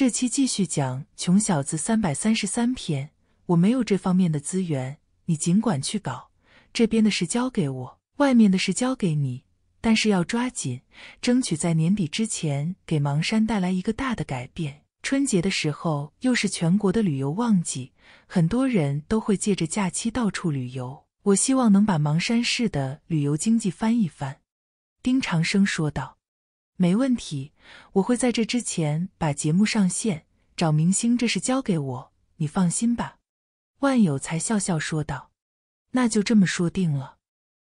这期继续讲穷小子三百三十三篇。我没有这方面的资源，你尽管去搞，这边的事交给我，外面的事交给你，但是要抓紧，争取在年底之前给芒山带来一个大的改变。春节的时候又是全国的旅游旺季，很多人都会借着假期到处旅游，我希望能把芒山市的旅游经济翻一翻。”丁长生说道。没问题，我会在这之前把节目上线。找明星这事交给我，你放心吧。”万有才笑笑说道，“那就这么说定了。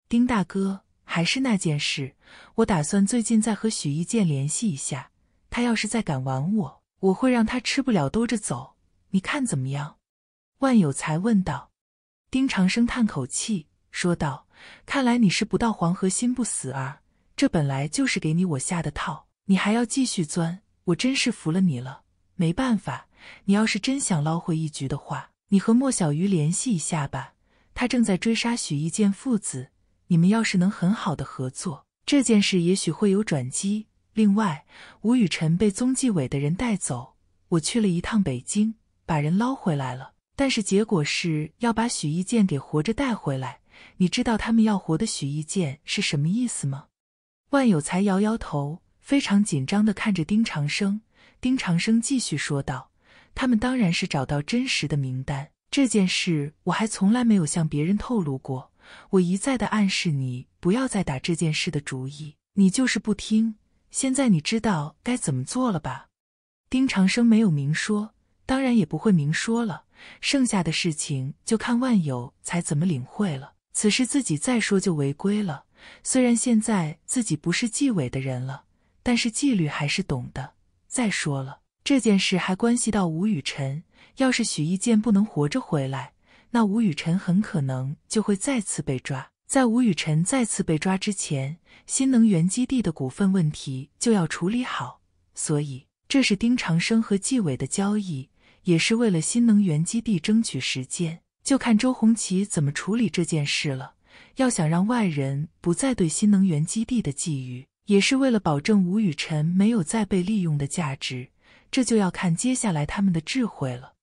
丁大哥，还是那件事，我打算最近再和许一剑联系一下。他要是再敢玩我，我会让他吃不了兜着走。你看怎么样？”万有才问道。丁长生叹口气说道：“看来你是不到黄河心不死啊。”这本来就是给你我下的套，你还要继续钻，我真是服了你了。没办法，你要是真想捞回一局的话，你和莫小鱼联系一下吧，他正在追杀许一剑父子。你们要是能很好的合作，这件事也许会有转机。另外，吴雨辰被宗纪委的人带走，我去了一趟北京，把人捞回来了。但是结果是要把许一剑给活着带回来。你知道他们要活的许一剑是什么意思吗？万有才摇摇头，非常紧张的看着丁长生。丁长生继续说道：“他们当然是找到真实的名单，这件事我还从来没有向别人透露过。我一再的暗示你不要再打这件事的主意，你就是不听。现在你知道该怎么做了吧？”丁长生没有明说，当然也不会明说了。剩下的事情就看万有才怎么领会了。此事自己再说就违规了。虽然现在自己不是纪委的人了，但是纪律还是懂的。再说了，这件事还关系到吴雨辰。要是许一剑不能活着回来，那吴雨辰很可能就会再次被抓。在吴雨辰再次被抓之前，新能源基地的股份问题就要处理好。所以，这是丁长生和纪委的交易，也是为了新能源基地争取时间。就看周红旗怎么处理这件事了。要想让外人不再对新能源基地的觊觎，也是为了保证吴雨辰没有再被利用的价值。这就要看接下来他们的智慧了。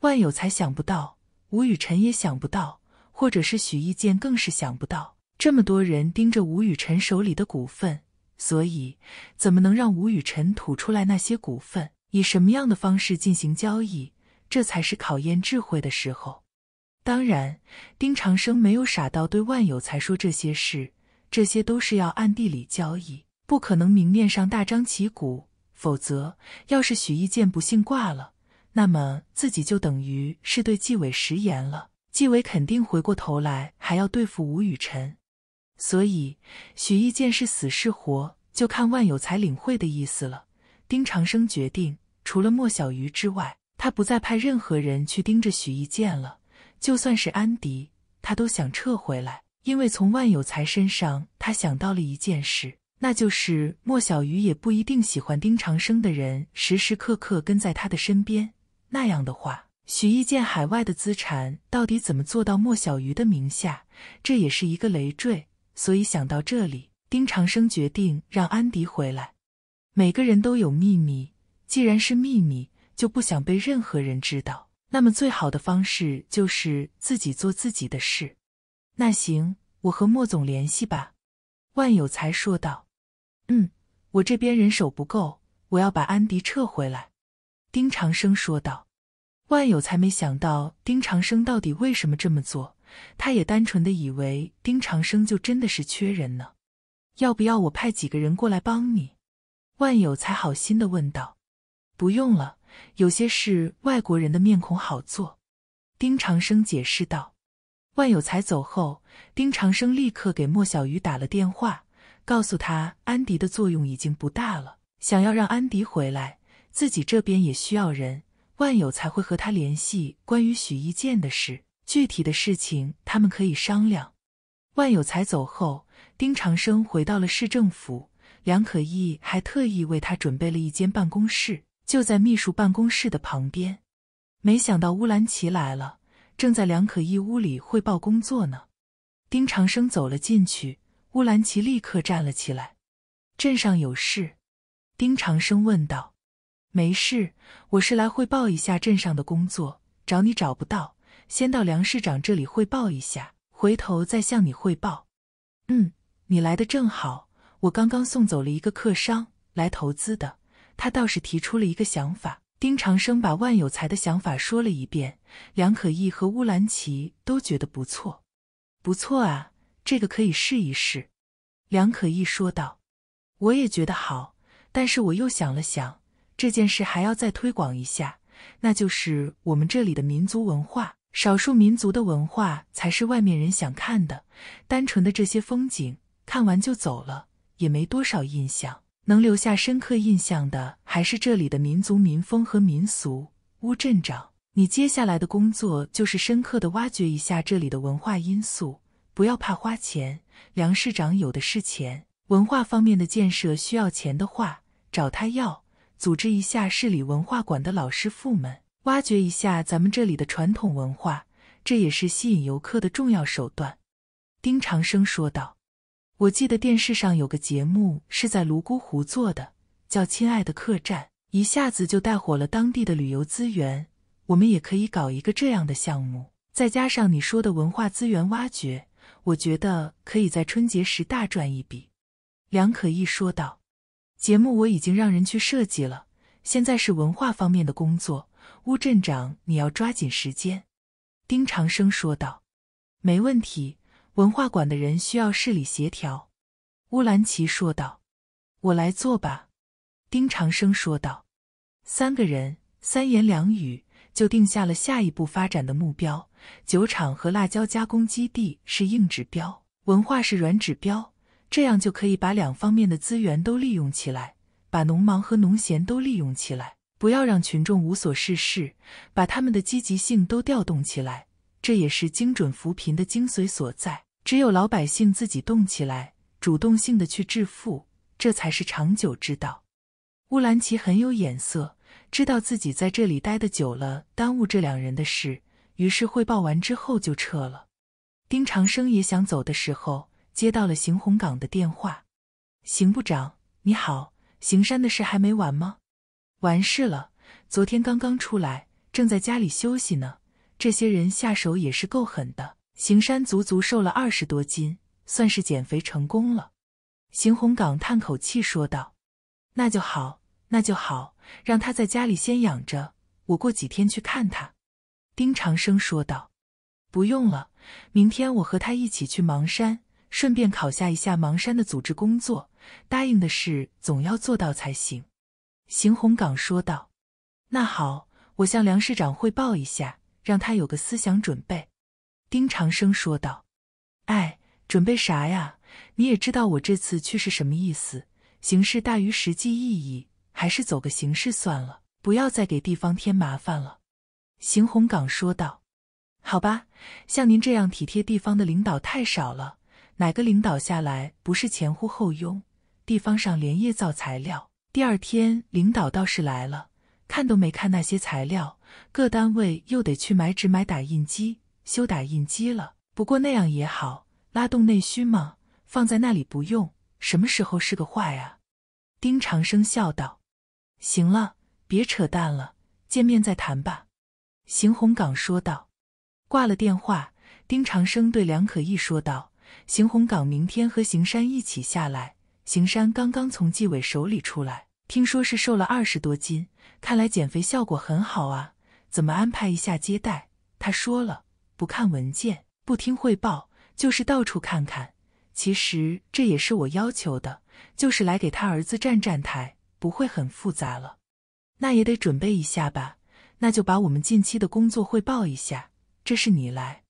万有才想不到，吴雨辰也想不到，或者是许一剑更是想不到，这么多人盯着吴雨辰手里的股份，所以怎么能让吴雨辰吐出来那些股份？以什么样的方式进行交易？这才是考验智慧的时候。当然，丁长生没有傻到对万有才说这些事，这些都是要暗地里交易，不可能明面上大张旗鼓。否则，要是许一剑不幸挂了，那么自己就等于是对纪委食言了，纪委肯定回过头来还要对付吴雨辰。所以，许一剑是死是活，就看万有才领会的意思了。丁长生决定，除了莫小鱼之外，他不再派任何人去盯着许一剑了。就算是安迪，他都想撤回来，因为从万有才身上，他想到了一件事，那就是莫小鱼也不一定喜欢丁长生的人时时刻刻跟在他的身边。那样的话，许一见海外的资产到底怎么做到莫小鱼的名下，这也是一个累赘。所以想到这里，丁长生决定让安迪回来。每个人都有秘密，既然是秘密，就不想被任何人知道。那么最好的方式就是自己做自己的事。那行，我和莫总联系吧。”万有才说道。“嗯，我这边人手不够，我要把安迪撤回来。”丁长生说道。万有才没想到丁长生到底为什么这么做，他也单纯的以为丁长生就真的是缺人呢。“要不要我派几个人过来帮你？”万有才好心的问道。“不用了。”有些事外国人的面孔好做，丁长生解释道。万有才走后，丁长生立刻给莫小鱼打了电话，告诉他安迪的作用已经不大了，想要让安迪回来，自己这边也需要人。万有才会和他联系关于许一剑的事，具体的事情他们可以商量。万有才走后，丁长生回到了市政府，梁可义还特意为他准备了一间办公室。就在秘书办公室的旁边，没想到乌兰齐来了，正在梁可一屋里汇报工作呢。丁长生走了进去，乌兰齐立刻站了起来。镇上有事？丁长生问道。没事，我是来汇报一下镇上的工作，找你找不到，先到梁市长这里汇报一下，回头再向你汇报。嗯，你来的正好，我刚刚送走了一个客商来投资的。他倒是提出了一个想法。丁长生把万有才的想法说了一遍，梁可义和乌兰齐都觉得不错。不错啊，这个可以试一试。梁可义说道：“我也觉得好，但是我又想了想，这件事还要再推广一下，那就是我们这里的民族文化，少数民族的文化才是外面人想看的。单纯的这些风景，看完就走了，也没多少印象。”能留下深刻印象的，还是这里的民族民风和民俗。乌镇长，你接下来的工作就是深刻的挖掘一下这里的文化因素，不要怕花钱。梁市长有的是钱，文化方面的建设需要钱的话，找他要。组织一下市里文化馆的老师傅们，挖掘一下咱们这里的传统文化，这也是吸引游客的重要手段。”丁长生说道。我记得电视上有个节目是在泸沽湖做的，叫《亲爱的客栈》，一下子就带火了当地的旅游资源。我们也可以搞一个这样的项目，再加上你说的文化资源挖掘，我觉得可以在春节时大赚一笔。”梁可义说道。“节目我已经让人去设计了，现在是文化方面的工作，乌镇长，你要抓紧时间。”丁长生说道。“没问题。”文化馆的人需要市里协调，乌兰齐说道：“我来做吧。”丁长生说道：“三个人三言两语就定下了下一步发展的目标。酒厂和辣椒加工基地是硬指标，文化是软指标。这样就可以把两方面的资源都利用起来，把农忙和农闲都利用起来，不要让群众无所事事，把他们的积极性都调动起来。这也是精准扶贫的精髓所在。”只有老百姓自己动起来，主动性的去致富，这才是长久之道。乌兰齐很有眼色，知道自己在这里待的久了，耽误这两人的事，于是汇报完之后就撤了。丁长生也想走的时候，接到了邢洪岗的电话：“邢部长，你好，邢山的事还没完吗？完事了，昨天刚刚出来，正在家里休息呢。这些人下手也是够狠的。”邢山足足瘦了二十多斤，算是减肥成功了。邢洪岗叹口气说道：“那就好，那就好，让他在家里先养着，我过几天去看他。”丁长生说道：“不用了，明天我和他一起去芒山，顺便考下一下芒山的组织工作。答应的事总要做到才行。”邢洪岗说道：“那好，我向梁市长汇报一下，让他有个思想准备。”丁长生说道：“哎，准备啥呀？你也知道我这次去是什么意思，形式大于实际意义，还是走个形式算了，不要再给地方添麻烦了。”邢洪岗说道：“好吧，像您这样体贴地方的领导太少了。哪个领导下来不是前呼后拥，地方上连夜造材料？第二天领导倒是来了，看都没看那些材料，各单位又得去买纸买打印机。”修打印机了，不过那样也好，拉动内需嘛。放在那里不用，什么时候是个坏啊？丁长生笑道：“行了，别扯淡了，见面再谈吧。”邢洪岗说道。挂了电话，丁长生对梁可义说道：“邢洪岗明天和邢山一起下来。邢山刚刚从纪委手里出来，听说是瘦了二十多斤，看来减肥效果很好啊。怎么安排一下接待？他说了。”不看文件，不听汇报，就是到处看看。其实这也是我要求的，就是来给他儿子站站台，不会很复杂了。那也得准备一下吧。那就把我们近期的工作汇报一下。这是你来，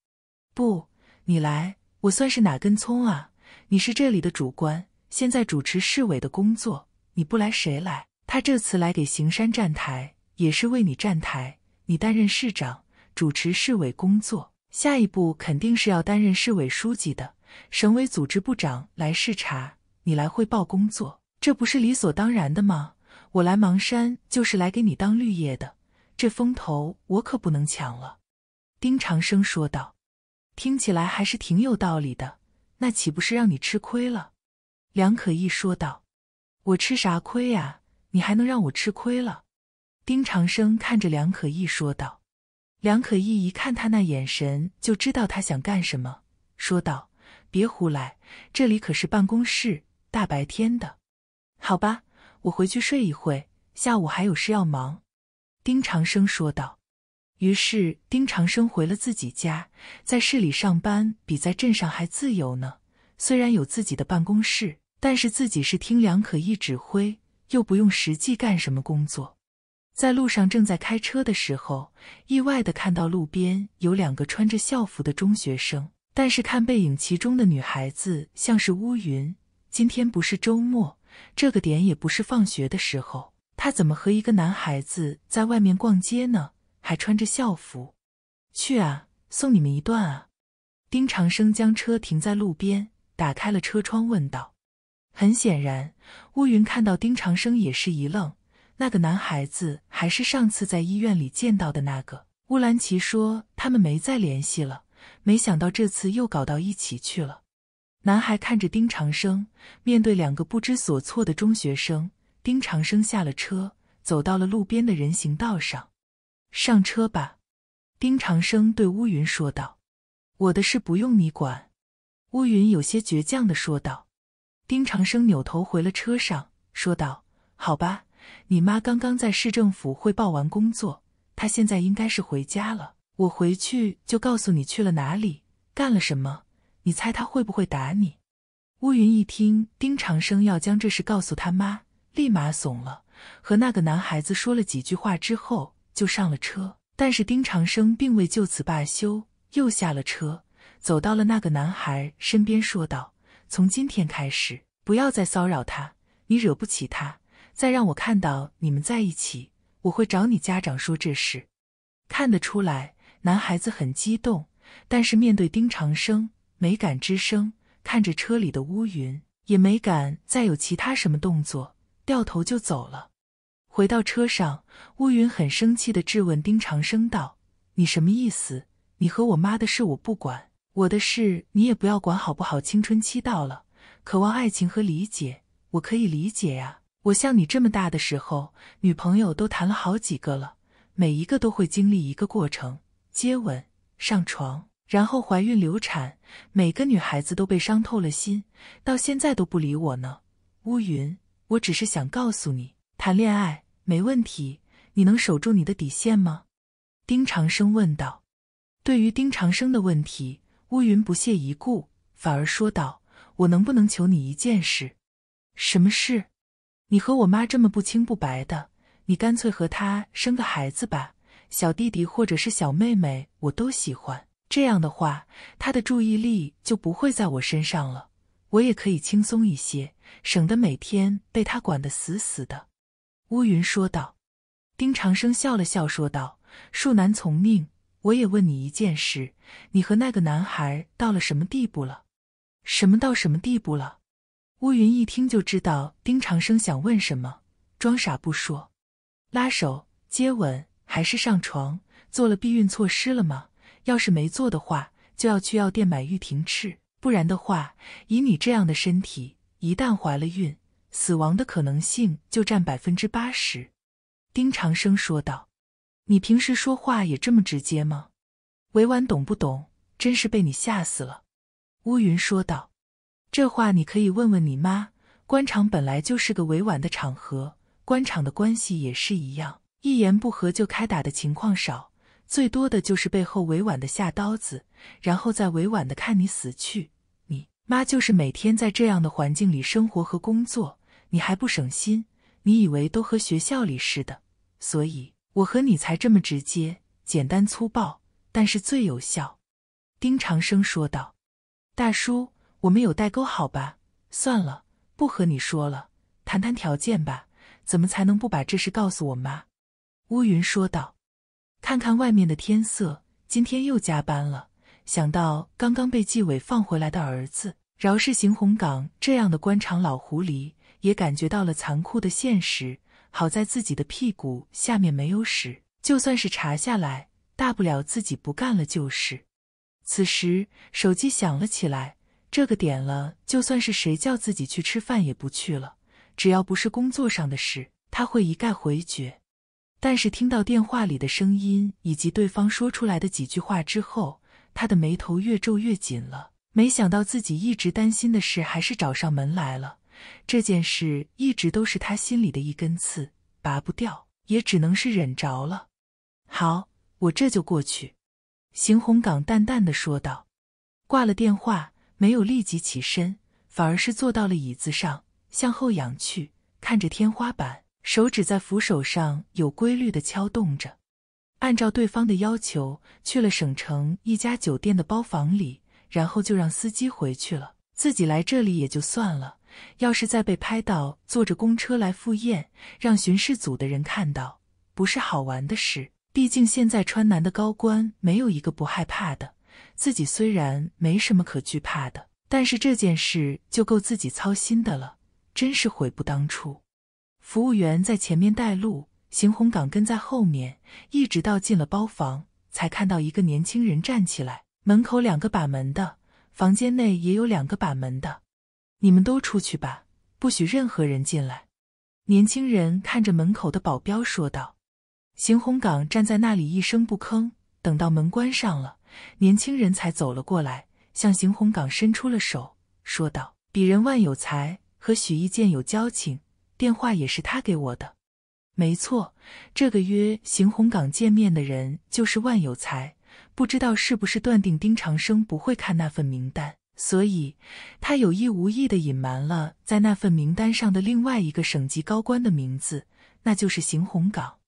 不，你来，我算是哪根葱啊？你是这里的主官，现在主持市委的工作，你不来谁来？他这次来给行山站台，也是为你站台。你担任市长，主持市委工作。下一步肯定是要担任市委书记的，省委组织部长来视察，你来汇报工作，这不是理所当然的吗？我来芒山就是来给你当绿叶的，这风头我可不能抢了。”丁长生说道，“听起来还是挺有道理的，那岂不是让你吃亏了？”梁可义说道，“我吃啥亏呀？你还能让我吃亏了？”丁长生看着梁可义说道。梁可义一看他那眼神，就知道他想干什么，说道：“别胡来，这里可是办公室，大白天的，好吧？我回去睡一会，下午还有事要忙。”丁长生说道。于是，丁长生回了自己家。在市里上班比在镇上还自由呢。虽然有自己的办公室，但是自己是听梁可意指挥，又不用实际干什么工作。在路上正在开车的时候，意外的看到路边有两个穿着校服的中学生，但是看背影，其中的女孩子像是乌云。今天不是周末，这个点也不是放学的时候，她怎么和一个男孩子在外面逛街呢？还穿着校服？去啊，送你们一段啊！丁长生将车停在路边，打开了车窗，问道：“很显然，乌云看到丁长生也是一愣。”那个男孩子还是上次在医院里见到的那个。乌兰奇说他们没再联系了，没想到这次又搞到一起去了。男孩看着丁长生，面对两个不知所措的中学生，丁长生下了车，走到了路边的人行道上。“上车吧。”丁长生对乌云说道，“我的事不用你管。”乌云有些倔强的说道。丁长生扭头回了车上，说道：“好吧。”你妈刚刚在市政府汇报完工作，她现在应该是回家了。我回去就告诉你去了哪里，干了什么。你猜她会不会打你？乌云一听丁长生要将这事告诉他妈，立马怂了，和那个男孩子说了几句话之后就上了车。但是丁长生并未就此罢休，又下了车，走到了那个男孩身边，说道：“从今天开始，不要再骚扰他，你惹不起他。”再让我看到你们在一起，我会找你家长说这事。看得出来，男孩子很激动，但是面对丁长生，没敢吱声，看着车里的乌云，也没敢再有其他什么动作，掉头就走了。回到车上，乌云很生气的质问丁长生道：“你什么意思？你和我妈的事我不管，我的事你也不要管，好不好？青春期到了，渴望爱情和理解，我可以理解呀。”我像你这么大的时候，女朋友都谈了好几个了，每一个都会经历一个过程：接吻、上床，然后怀孕、流产。每个女孩子都被伤透了心，到现在都不理我呢。乌云，我只是想告诉你，谈恋爱没问题，你能守住你的底线吗？丁长生问道。对于丁长生的问题，乌云不屑一顾，反而说道：“我能不能求你一件事？什么事？”你和我妈这么不清不白的，你干脆和她生个孩子吧，小弟弟或者是小妹妹，我都喜欢。这样的话，他的注意力就不会在我身上了，我也可以轻松一些，省得每天被他管得死死的。”乌云说道。丁长生笑了笑，说道：“恕难从命。我也问你一件事，你和那个男孩到了什么地步了？什么到什么地步了？”乌云一听就知道丁长生想问什么，装傻不说，拉手、接吻还是上床？做了避孕措施了吗？要是没做的话，就要去药店买毓婷吃，不然的话，以你这样的身体，一旦怀了孕，死亡的可能性就占百分之八十。丁长生说道：“你平时说话也这么直接吗？委婉懂不懂？真是被你吓死了。”乌云说道。这话你可以问问你妈。官场本来就是个委婉的场合，官场的关系也是一样，一言不合就开打的情况少，最多的就是背后委婉的下刀子，然后再委婉的看你死去。你妈就是每天在这样的环境里生活和工作，你还不省心？你以为都和学校里似的？所以我和你才这么直接、简单粗暴，但是最有效。”丁长生说道，“大叔。”我们有代沟，好吧？算了，不和你说了，谈谈条件吧。怎么才能不把这事告诉我妈？乌云说道。看看外面的天色，今天又加班了。想到刚刚被纪委放回来的儿子，饶氏邢洪岗这样的官场老狐狸，也感觉到了残酷的现实。好在自己的屁股下面没有屎，就算是查下来，大不了自己不干了就是。此时手机响了起来。这个点了，就算是谁叫自己去吃饭也不去了。只要不是工作上的事，他会一概回绝。但是听到电话里的声音以及对方说出来的几句话之后，他的眉头越皱越紧了。没想到自己一直担心的事还是找上门来了。这件事一直都是他心里的一根刺，拔不掉，也只能是忍着了。好，我这就过去。”邢红岗淡淡的说道，挂了电话。没有立即起身，反而是坐到了椅子上，向后仰去，看着天花板，手指在扶手上有规律的敲动着。按照对方的要求，去了省城一家酒店的包房里，然后就让司机回去了。自己来这里也就算了，要是再被拍到坐着公车来赴宴，让巡视组的人看到，不是好玩的事。毕竟现在川南的高官没有一个不害怕的。自己虽然没什么可惧怕的，但是这件事就够自己操心的了，真是悔不当初。服务员在前面带路，邢洪岗跟在后面，一直到进了包房，才看到一个年轻人站起来。门口两个把门的，房间内也有两个把门的。你们都出去吧，不许任何人进来。年轻人看着门口的保镖说道。邢洪岗站在那里一声不吭，等到门关上了。年轻人才走了过来，向邢洪岗伸出了手，说道：“鄙人万有才和许一剑有交情，电话也是他给我的。”没错，这个约邢洪岗见面的人就是万有才。不知道是不是断定丁长生不会看那份名单，所以他有意无意地隐瞒了在那份名单上的另外一个省级高官的名字，那就是邢洪岗。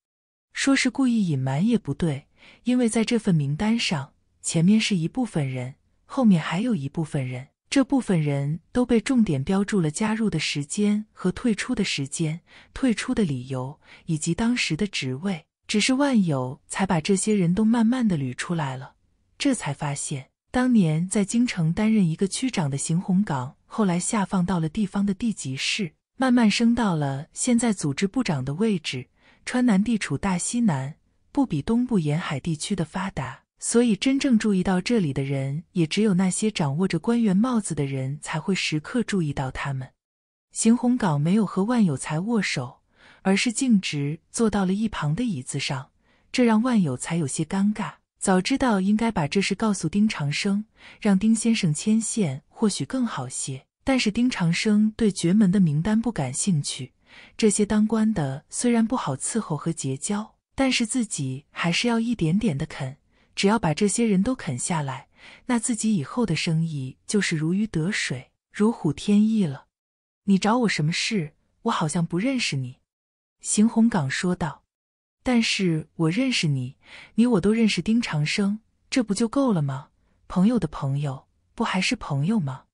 说是故意隐瞒也不对，因为在这份名单上。前面是一部分人，后面还有一部分人，这部分人都被重点标注了加入的时间和退出的时间、退出的理由以及当时的职位。只是万有才把这些人都慢慢的捋出来了，这才发现，当年在京城担任一个区长的邢洪岗，后来下放到了地方的地级市，慢慢升到了现在组织部长的位置。川南地处大西南，不比东部沿海地区的发达。所以，真正注意到这里的人，也只有那些掌握着官员帽子的人才会时刻注意到他们。邢洪岗没有和万有才握手，而是径直坐到了一旁的椅子上，这让万有才有些尴尬。早知道应该把这事告诉丁长生，让丁先生牵线或许更好些。但是丁长生对绝门的名单不感兴趣。这些当官的虽然不好伺候和结交，但是自己还是要一点点的啃。只要把这些人都啃下来，那自己以后的生意就是如鱼得水、如虎添翼了。你找我什么事？我好像不认识你。”邢洪岗说道。“但是我认识你，你我都认识丁长生，这不就够了吗？朋友的朋友，不还是朋友吗？”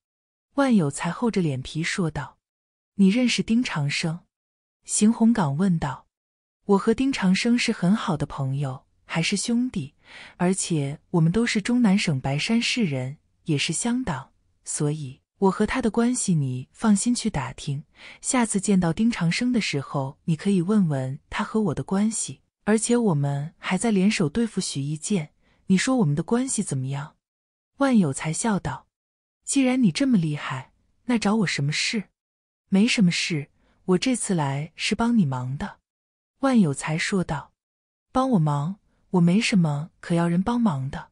万有才厚着脸皮说道。“你认识丁长生？”邢洪岗问道。“我和丁长生是很好的朋友。”还是兄弟，而且我们都是中南省白山市人，也是乡党，所以我和他的关系你放心去打听。下次见到丁长生的时候，你可以问问他和我的关系。而且我们还在联手对付许一剑，你说我们的关系怎么样？万有才笑道：“既然你这么厉害，那找我什么事？”“没什么事，我这次来是帮你忙的。”万有才说道：“帮我忙。”我没什么可要人帮忙的，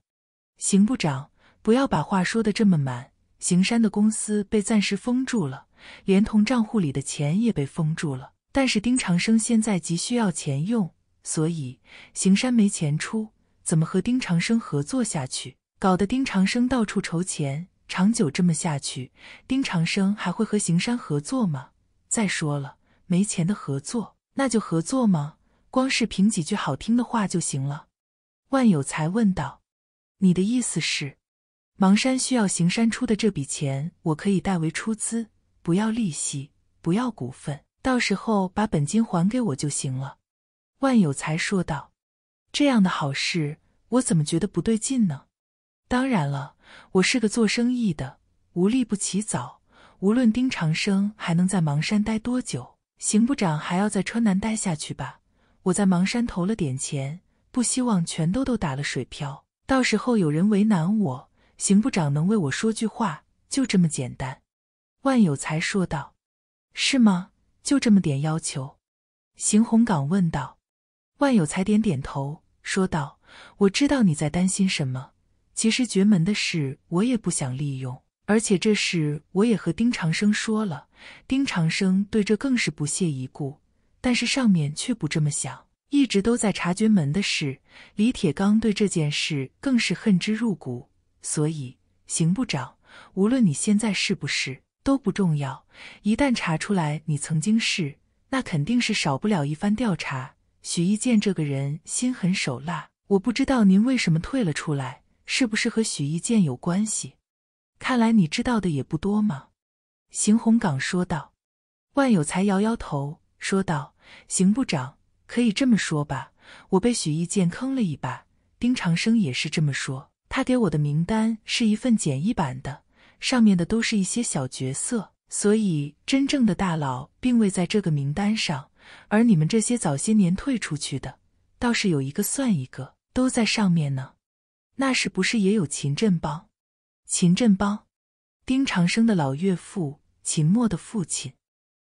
邢部长，不要把话说的这么满。邢山的公司被暂时封住了，连同账户里的钱也被封住了。但是丁长生现在急需要钱用，所以邢山没钱出，怎么和丁长生合作下去？搞得丁长生到处筹钱，长久这么下去，丁长生还会和邢山合作吗？再说了，没钱的合作，那就合作吗？光是凭几句好听的话就行了。万有才问道：“你的意思是，芒山需要行山出的这笔钱，我可以代为出资，不要利息，不要股份，到时候把本金还给我就行了。”万有才说道：“这样的好事，我怎么觉得不对劲呢？”当然了，我是个做生意的，无利不起早。无论丁长生还能在芒山待多久，邢部长还要在川南待下去吧？我在芒山投了点钱。不希望全都都打了水漂，到时候有人为难我，刑部长能为我说句话，就这么简单。”万有才说道。“是吗？就这么点要求？”邢红岗问道。万有才点点头，说道：“我知道你在担心什么。其实绝门的事，我也不想利用，而且这事我也和丁长生说了。丁长生对这更是不屑一顾，但是上面却不这么想。”一直都在察觉门的事，李铁刚对这件事更是恨之入骨。所以，邢部长，无论你现在是不是都不重要。一旦查出来你曾经是，那肯定是少不了一番调查。许一剑这个人心狠手辣，我不知道您为什么退了出来，是不是和许一剑有关系？看来你知道的也不多嘛。”邢洪岗说道。万有才摇摇头说道：“邢部长。”可以这么说吧，我被许一剑坑了一把。丁长生也是这么说。他给我的名单是一份简易版的，上面的都是一些小角色，所以真正的大佬并未在这个名单上。而你们这些早些年退出去的，倒是有一个算一个，都在上面呢。那是不是也有秦振邦？秦振邦，丁长生的老岳父，秦墨的父亲。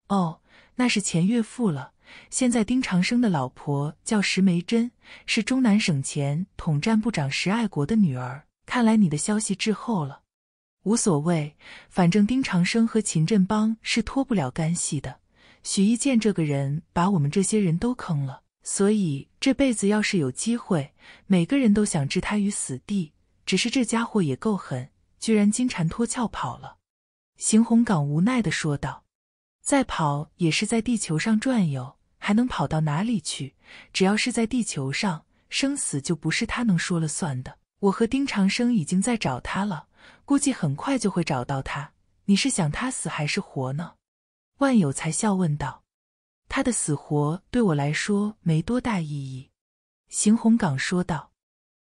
哦，那是前岳父了。现在丁长生的老婆叫石梅珍，是中南省前统战部长石爱国的女儿。看来你的消息滞后了，无所谓，反正丁长生和秦振邦是脱不了干系的。许一剑这个人把我们这些人都坑了，所以这辈子要是有机会，每个人都想置他于死地。只是这家伙也够狠，居然金蝉脱壳跑了。邢洪岗无奈的说道：“再跑也是在地球上转悠。”还能跑到哪里去？只要是在地球上，生死就不是他能说了算的。我和丁长生已经在找他了，估计很快就会找到他。你是想他死还是活呢？万有才笑问道。他的死活对我来说没多大意义，邢洪岗说道。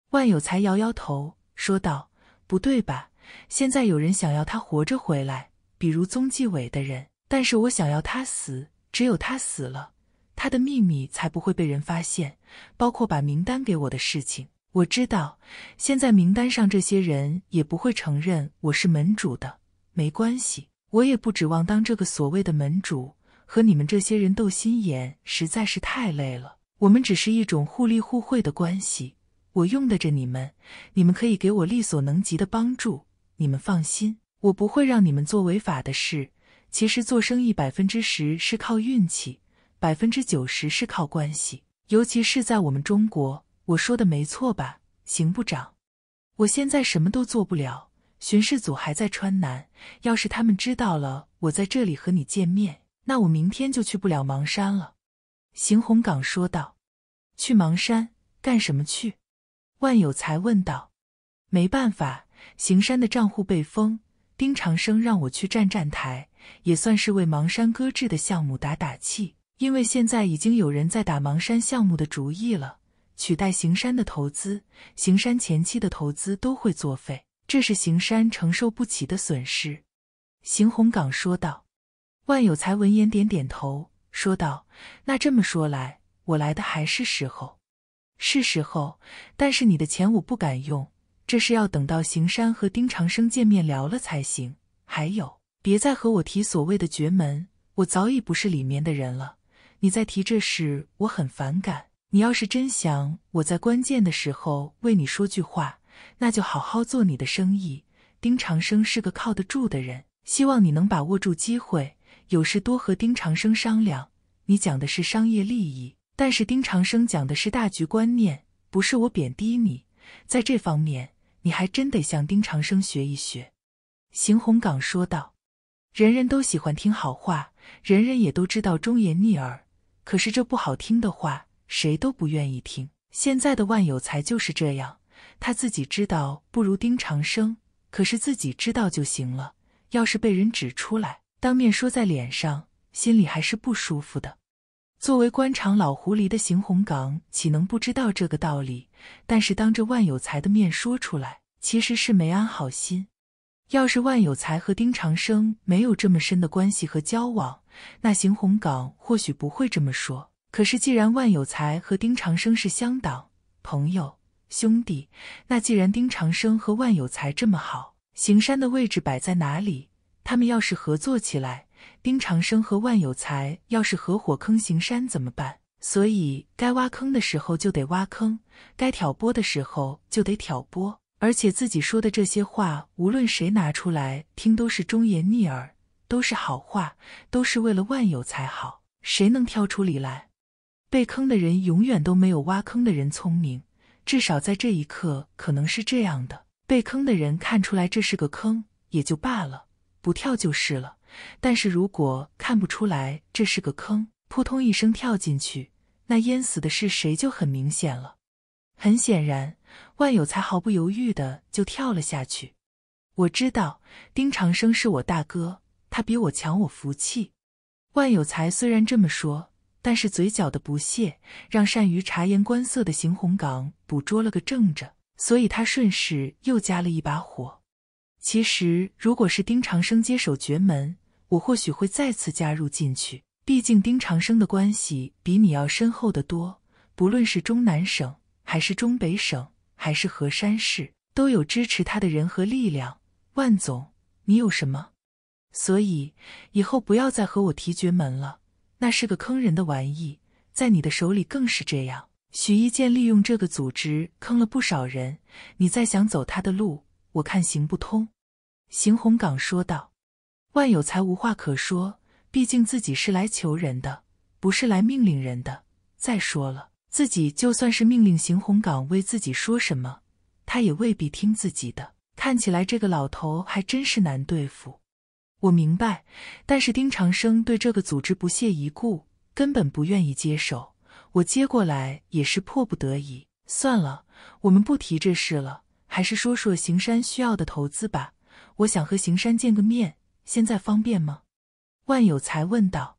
万有才摇摇头说道：“不对吧？现在有人想要他活着回来，比如宗纪委的人。但是我想要他死，只有他死了。”他的秘密才不会被人发现，包括把名单给我的事情，我知道。现在名单上这些人也不会承认我是门主的。没关系，我也不指望当这个所谓的门主，和你们这些人斗心眼实在是太累了。我们只是一种互利互惠的关系，我用得着你们，你们可以给我力所能及的帮助。你们放心，我不会让你们做违法的事。其实做生意百分之十是靠运气。百分之九十是靠关系，尤其是在我们中国。我说的没错吧，邢部长？我现在什么都做不了，巡视组还在川南。要是他们知道了我在这里和你见面，那我明天就去不了芒山了。”邢洪岗说道。“去芒山干什么去？”万有才问道。“没办法，行山的账户被封，丁长生让我去站站台，也算是为芒山搁置的项目打打气。”因为现在已经有人在打芒山项目的主意了，取代行山的投资，行山前期的投资都会作废，这是行山承受不起的损失。”邢洪岗说道。万有才闻言点点头，说道：“那这么说来，我来的还是时候，是时候。但是你的钱我不敢用，这是要等到行山和丁长生见面聊了才行。还有，别再和我提所谓的绝门，我早已不是里面的人了。”你在提这事，我很反感。你要是真想我在关键的时候为你说句话，那就好好做你的生意。丁长生是个靠得住的人，希望你能把握住机会，有事多和丁长生商量。你讲的是商业利益，但是丁长生讲的是大局观念，不是我贬低你，在这方面你还真得向丁长生学一学。”邢洪岗说道，“人人都喜欢听好话，人人也都知道忠言逆耳。”可是这不好听的话，谁都不愿意听。现在的万有才就是这样，他自己知道不如丁长生，可是自己知道就行了。要是被人指出来，当面说在脸上，心里还是不舒服的。作为官场老狐狸的邢红岗，岂能不知道这个道理？但是当着万有才的面说出来，其实是没安好心。要是万有才和丁长生没有这么深的关系和交往，那邢洪岗或许不会这么说。可是，既然万有才和丁长生是乡党、朋友、兄弟，那既然丁长生和万有才这么好，邢山的位置摆在哪里？他们要是合作起来，丁长生和万有才要是合伙坑邢山怎么办？所以，该挖坑的时候就得挖坑，该挑拨的时候就得挑拨。而且自己说的这些话，无论谁拿出来听，都是忠言逆耳，都是好话，都是为了万有才好。谁能挑出理来？被坑的人永远都没有挖坑的人聪明，至少在这一刻可能是这样的。被坑的人看出来这是个坑也就罢了，不跳就是了。但是如果看不出来这是个坑，扑通一声跳进去，那淹死的是谁就很明显了。很显然。万有才毫不犹豫的就跳了下去。我知道丁长生是我大哥，他比我强，我服气。万有才虽然这么说，但是嘴角的不屑让善于察言观色的邢洪岗捕捉了个正着，所以他顺势又加了一把火。其实，如果是丁长生接手绝门，我或许会再次加入进去。毕竟丁长生的关系比你要深厚的多，不论是中南省还是中北省。还是河山市都有支持他的人和力量，万总，你有什么？所以以后不要再和我提绝门了，那是个坑人的玩意，在你的手里更是这样。许一剑利用这个组织坑了不少人，你再想走他的路，我看行不通。”邢洪岗说道。万有才无话可说，毕竟自己是来求人的，不是来命令人的。再说了。自己就算是命令邢洪岗为自己说什么，他也未必听自己的。看起来这个老头还真是难对付。我明白，但是丁长生对这个组织不屑一顾，根本不愿意接手。我接过来也是迫不得已。算了，我们不提这事了，还是说说行山需要的投资吧。我想和行山见个面，现在方便吗？万有才问道。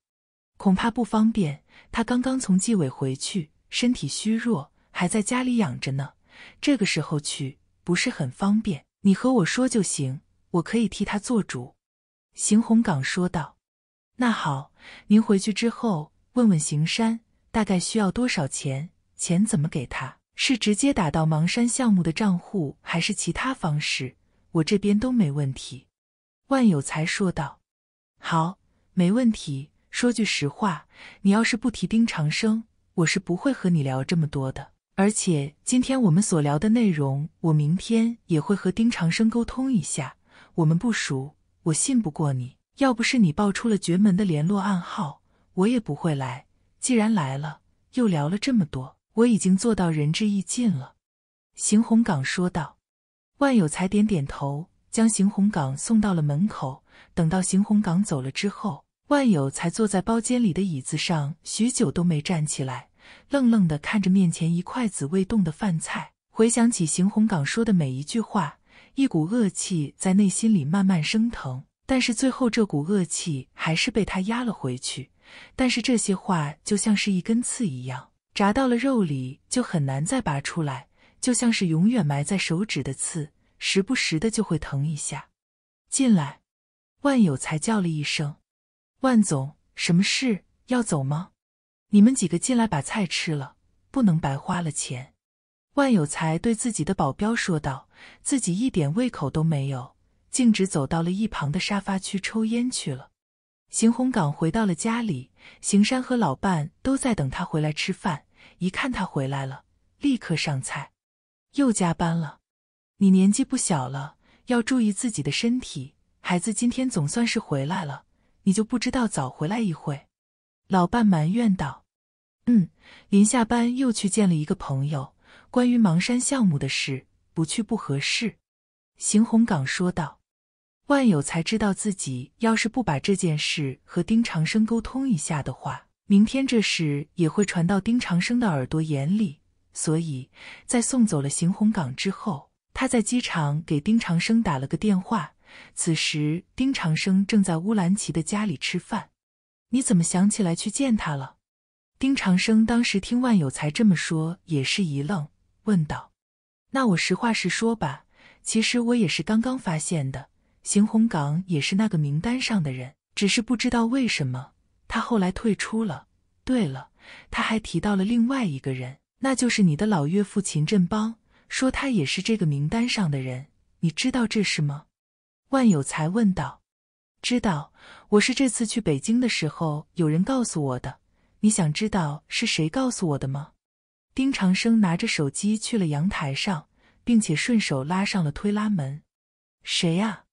恐怕不方便，他刚刚从纪委回去。身体虚弱，还在家里养着呢，这个时候去不是很方便。你和我说就行，我可以替他做主。”邢洪岗说道。“那好，您回去之后问问邢山，大概需要多少钱，钱怎么给他？是直接打到芒山项目的账户，还是其他方式？我这边都没问题。”万有才说道。“好，没问题。说句实话，你要是不提丁长生。”我是不会和你聊这么多的，而且今天我们所聊的内容，我明天也会和丁长生沟通一下。我们不熟，我信不过你。要不是你报出了绝门的联络暗号，我也不会来。既然来了，又聊了这么多，我已经做到仁至义尽了。”邢洪岗说道。万有才点点头，将邢洪岗送到了门口。等到邢洪岗走了之后。万有才坐在包间里的椅子上，许久都没站起来，愣愣地看着面前一筷子未动的饭菜。回想起邢洪岗说的每一句话，一股恶气在内心里慢慢升腾。但是最后这股恶气还是被他压了回去。但是这些话就像是一根刺一样，扎到了肉里，就很难再拔出来，就像是永远埋在手指的刺，时不时的就会疼一下。进来，万有才叫了一声。万总，什么事要走吗？你们几个进来把菜吃了，不能白花了钱。”万有才对自己的保镖说道，自己一点胃口都没有，径直走到了一旁的沙发区抽烟去了。邢洪岗回到了家里，邢山和老伴都在等他回来吃饭。一看他回来了，立刻上菜。又加班了，你年纪不小了，要注意自己的身体。孩子今天总算是回来了。你就不知道早回来一会，老伴埋怨道：“嗯，临下班又去见了一个朋友，关于芒山项目的事，不去不合适。”邢洪岗说道。万有才知道，自己要是不把这件事和丁长生沟通一下的话，明天这事也会传到丁长生的耳朵眼里。所以在送走了邢洪岗之后，他在机场给丁长生打了个电话。此时，丁长生正在乌兰齐的家里吃饭。你怎么想起来去见他了？丁长生当时听万有才这么说，也是一愣，问道：“那我实话实说吧，其实我也是刚刚发现的。邢洪岗也是那个名单上的人，只是不知道为什么他后来退出了。对了，他还提到了另外一个人，那就是你的老岳父秦振邦，说他也是这个名单上的人。你知道这事吗？”万有才问道：“知道我是这次去北京的时候，有人告诉我的。你想知道是谁告诉我的吗？”丁长生拿着手机去了阳台上，并且顺手拉上了推拉门。“谁呀？”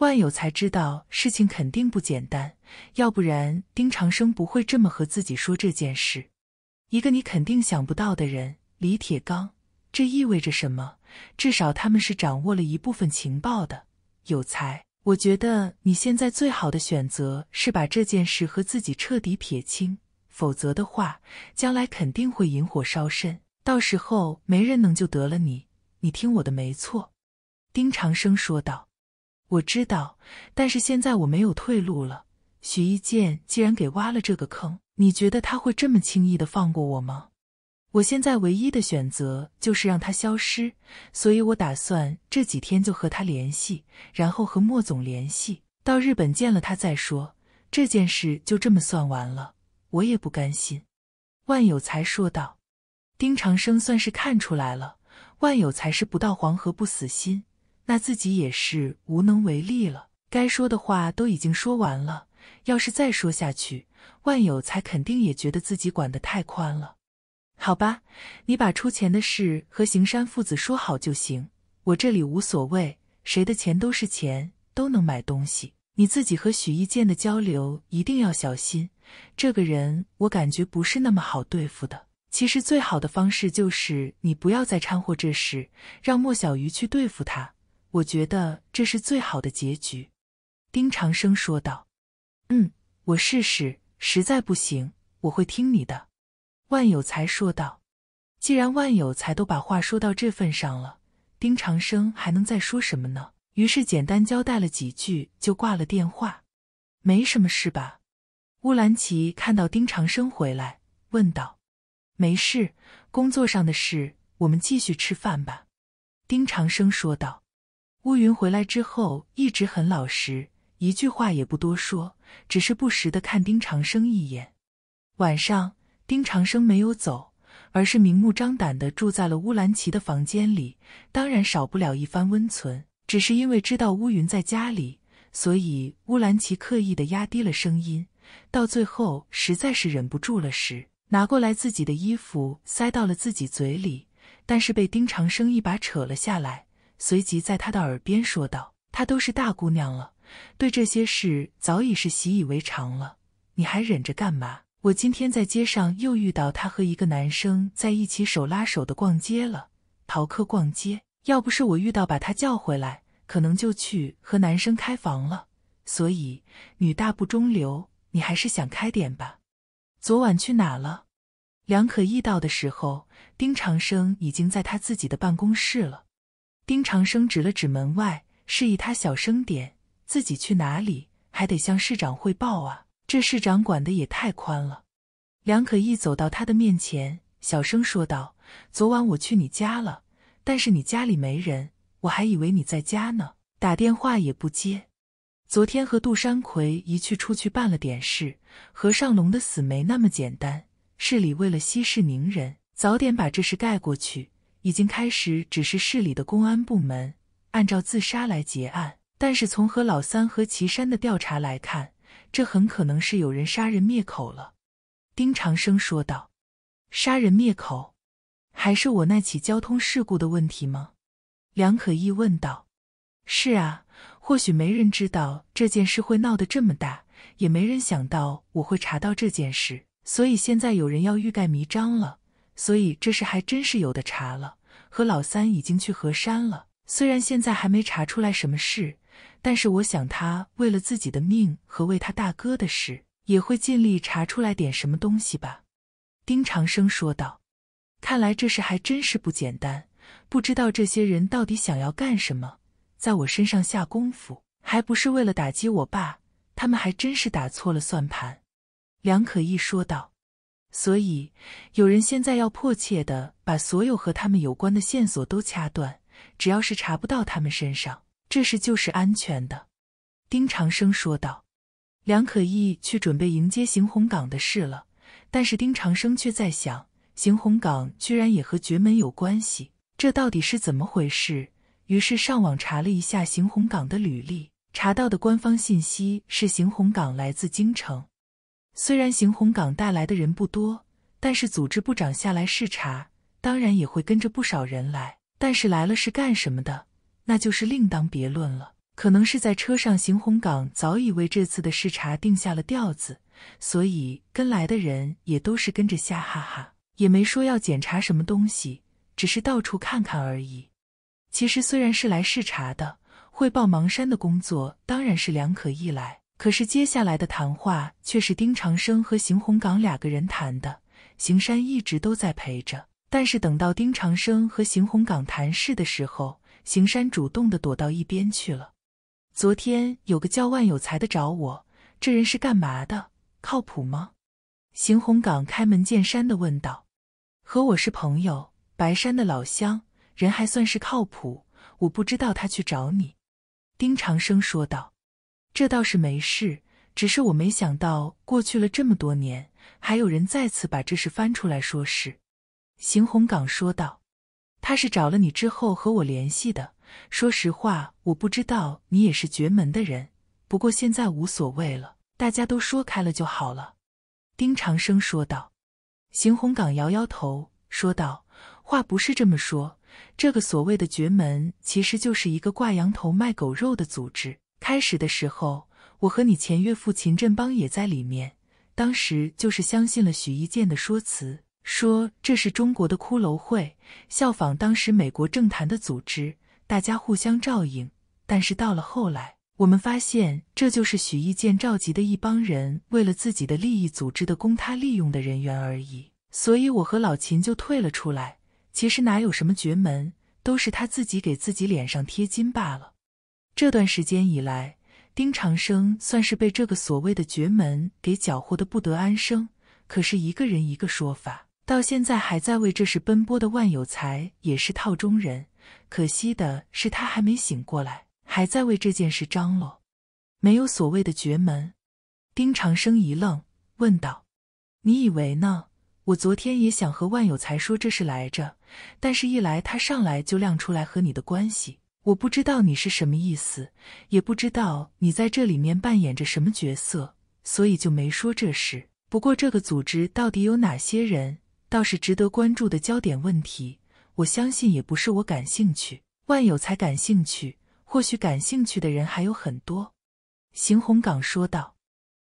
万有才知道事情肯定不简单，要不然丁长生不会这么和自己说这件事。一个你肯定想不到的人——李铁刚，这意味着什么？至少他们是掌握了一部分情报的。有才，我觉得你现在最好的选择是把这件事和自己彻底撇清，否则的话，将来肯定会引火烧身，到时候没人能救得了你。你听我的没错。”丁长生说道，“我知道，但是现在我没有退路了。许一剑既然给挖了这个坑，你觉得他会这么轻易的放过我吗？”我现在唯一的选择就是让他消失，所以我打算这几天就和他联系，然后和莫总联系，到日本见了他再说。这件事就这么算完了，我也不甘心。”万有才说道。丁长生算是看出来了，万有才是不到黄河不死心，那自己也是无能为力了。该说的话都已经说完了，要是再说下去，万有才肯定也觉得自己管得太宽了。好吧，你把出钱的事和行山父子说好就行，我这里无所谓，谁的钱都是钱，都能买东西。你自己和许一剑的交流一定要小心，这个人我感觉不是那么好对付的。其实最好的方式就是你不要再掺和这事，让莫小鱼去对付他，我觉得这是最好的结局。”丁长生说道。“嗯，我试试，实在不行我会听你的。”万有才说道：“既然万有才都把话说到这份上了，丁长生还能再说什么呢？”于是简单交代了几句，就挂了电话。没什么事吧？乌兰齐看到丁长生回来，问道：“没事，工作上的事，我们继续吃饭吧。”丁长生说道：“乌云回来之后一直很老实，一句话也不多说，只是不时的看丁长生一眼。”晚上。丁长生没有走，而是明目张胆的住在了乌兰齐的房间里，当然少不了一番温存。只是因为知道乌云在家里，所以乌兰齐刻意的压低了声音。到最后实在是忍不住了时，拿过来自己的衣服塞到了自己嘴里，但是被丁长生一把扯了下来，随即在他的耳边说道：“她都是大姑娘了，对这些事早已是习以为常了，你还忍着干嘛？”我今天在街上又遇到她和一个男生在一起手拉手的逛街了，逃课逛街。要不是我遇到，把她叫回来，可能就去和男生开房了。所以女大不中留，你还是想开点吧。昨晚去哪了？梁可意到的时候，丁长生已经在他自己的办公室了。丁长生指了指门外，示意他小声点。自己去哪里还得向市长汇报啊。这市长管的也太宽了。梁可意走到他的面前，小声说道：“昨晚我去你家了，但是你家里没人，我还以为你在家呢，打电话也不接。昨天和杜山奎一去出去办了点事。何尚龙的死没那么简单，市里为了息事宁人，早点把这事盖过去，已经开始只是市里的公安部门按照自杀来结案。但是从何老三和岐山的调查来看。”这很可能是有人杀人灭口了，丁长生说道：“杀人灭口，还是我那起交通事故的问题吗？”梁可义问道。“是啊，或许没人知道这件事会闹得这么大，也没人想到我会查到这件事，所以现在有人要欲盖弥彰了。所以这事还真是有的查了。和老三已经去河山了，虽然现在还没查出来什么事。”但是我想，他为了自己的命和为他大哥的事，也会尽力查出来点什么东西吧。”丁长生说道。“看来这事还真是不简单，不知道这些人到底想要干什么，在我身上下功夫，还不是为了打击我爸？他们还真是打错了算盘。”梁可义说道。“所以，有人现在要迫切的把所有和他们有关的线索都掐断，只要是查不到他们身上。”这事就是安全的，丁长生说道。梁可义去准备迎接邢洪岗的事了，但是丁长生却在想，邢洪岗居然也和绝门有关系，这到底是怎么回事？于是上网查了一下邢洪岗的履历，查到的官方信息是邢洪岗来自京城。虽然邢洪岗带来的人不多，但是组织部长下来视察，当然也会跟着不少人来。但是来了是干什么的？那就是另当别论了。可能是在车上，邢洪岗早已为这次的视察定下了调子，所以跟来的人也都是跟着瞎哈哈，也没说要检查什么东西，只是到处看看而已。其实虽然是来视察的，汇报芒山的工作当然是梁可意来，可是接下来的谈话却是丁长生和邢洪岗两个人谈的，邢山一直都在陪着。但是等到丁长生和邢洪岗谈事的时候，邢山主动的躲到一边去了。昨天有个叫万有才的找我，这人是干嘛的？靠谱吗？邢红岗开门见山的问道。和我是朋友，白山的老乡，人还算是靠谱。我不知道他去找你。丁长生说道。这倒是没事，只是我没想到，过去了这么多年，还有人再次把这事翻出来说事。邢红岗说道。他是找了你之后和我联系的。说实话，我不知道你也是绝门的人，不过现在无所谓了，大家都说开了就好了。”丁长生说道。邢洪岗摇摇头说道：“话不是这么说，这个所谓的绝门，其实就是一个挂羊头卖狗肉的组织。开始的时候，我和你前岳父秦振邦也在里面，当时就是相信了许一剑的说辞。”说这是中国的骷髅会，效仿当时美国政坛的组织，大家互相照应。但是到了后来，我们发现这就是许义健召集的一帮人，为了自己的利益组织的，供他利用的人员而已。所以我和老秦就退了出来。其实哪有什么绝门，都是他自己给自己脸上贴金罢了。这段时间以来，丁长生算是被这个所谓的绝门给搅和的不得安生。可是一个人一个说法。到现在还在为这事奔波的万有才也是套中人，可惜的是他还没醒过来，还在为这件事张罗。没有所谓的绝门。丁长生一愣，问道：“你以为呢？我昨天也想和万有才说这事来着，但是一来他上来就亮出来和你的关系，我不知道你是什么意思，也不知道你在这里面扮演着什么角色，所以就没说这事。不过这个组织到底有哪些人？”倒是值得关注的焦点问题，我相信也不是我感兴趣，万有才感兴趣。或许感兴趣的人还有很多。”邢洪岗说道，“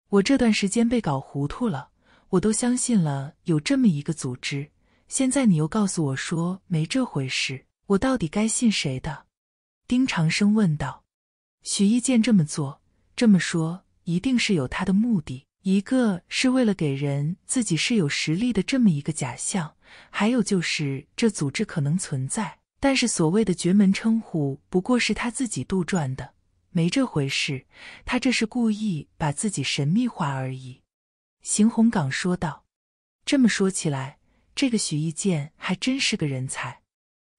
我这段时间被搞糊涂了，我都相信了有这么一个组织，现在你又告诉我说没这回事，我到底该信谁的？”丁长生问道，“许一健这么做、这么说，一定是有他的目的。”一个是为了给人自己是有实力的这么一个假象，还有就是这组织可能存在，但是所谓的绝门称呼不过是他自己杜撰的，没这回事，他这是故意把自己神秘化而已。”邢洪岗说道。“这么说起来，这个许一剑还真是个人才。”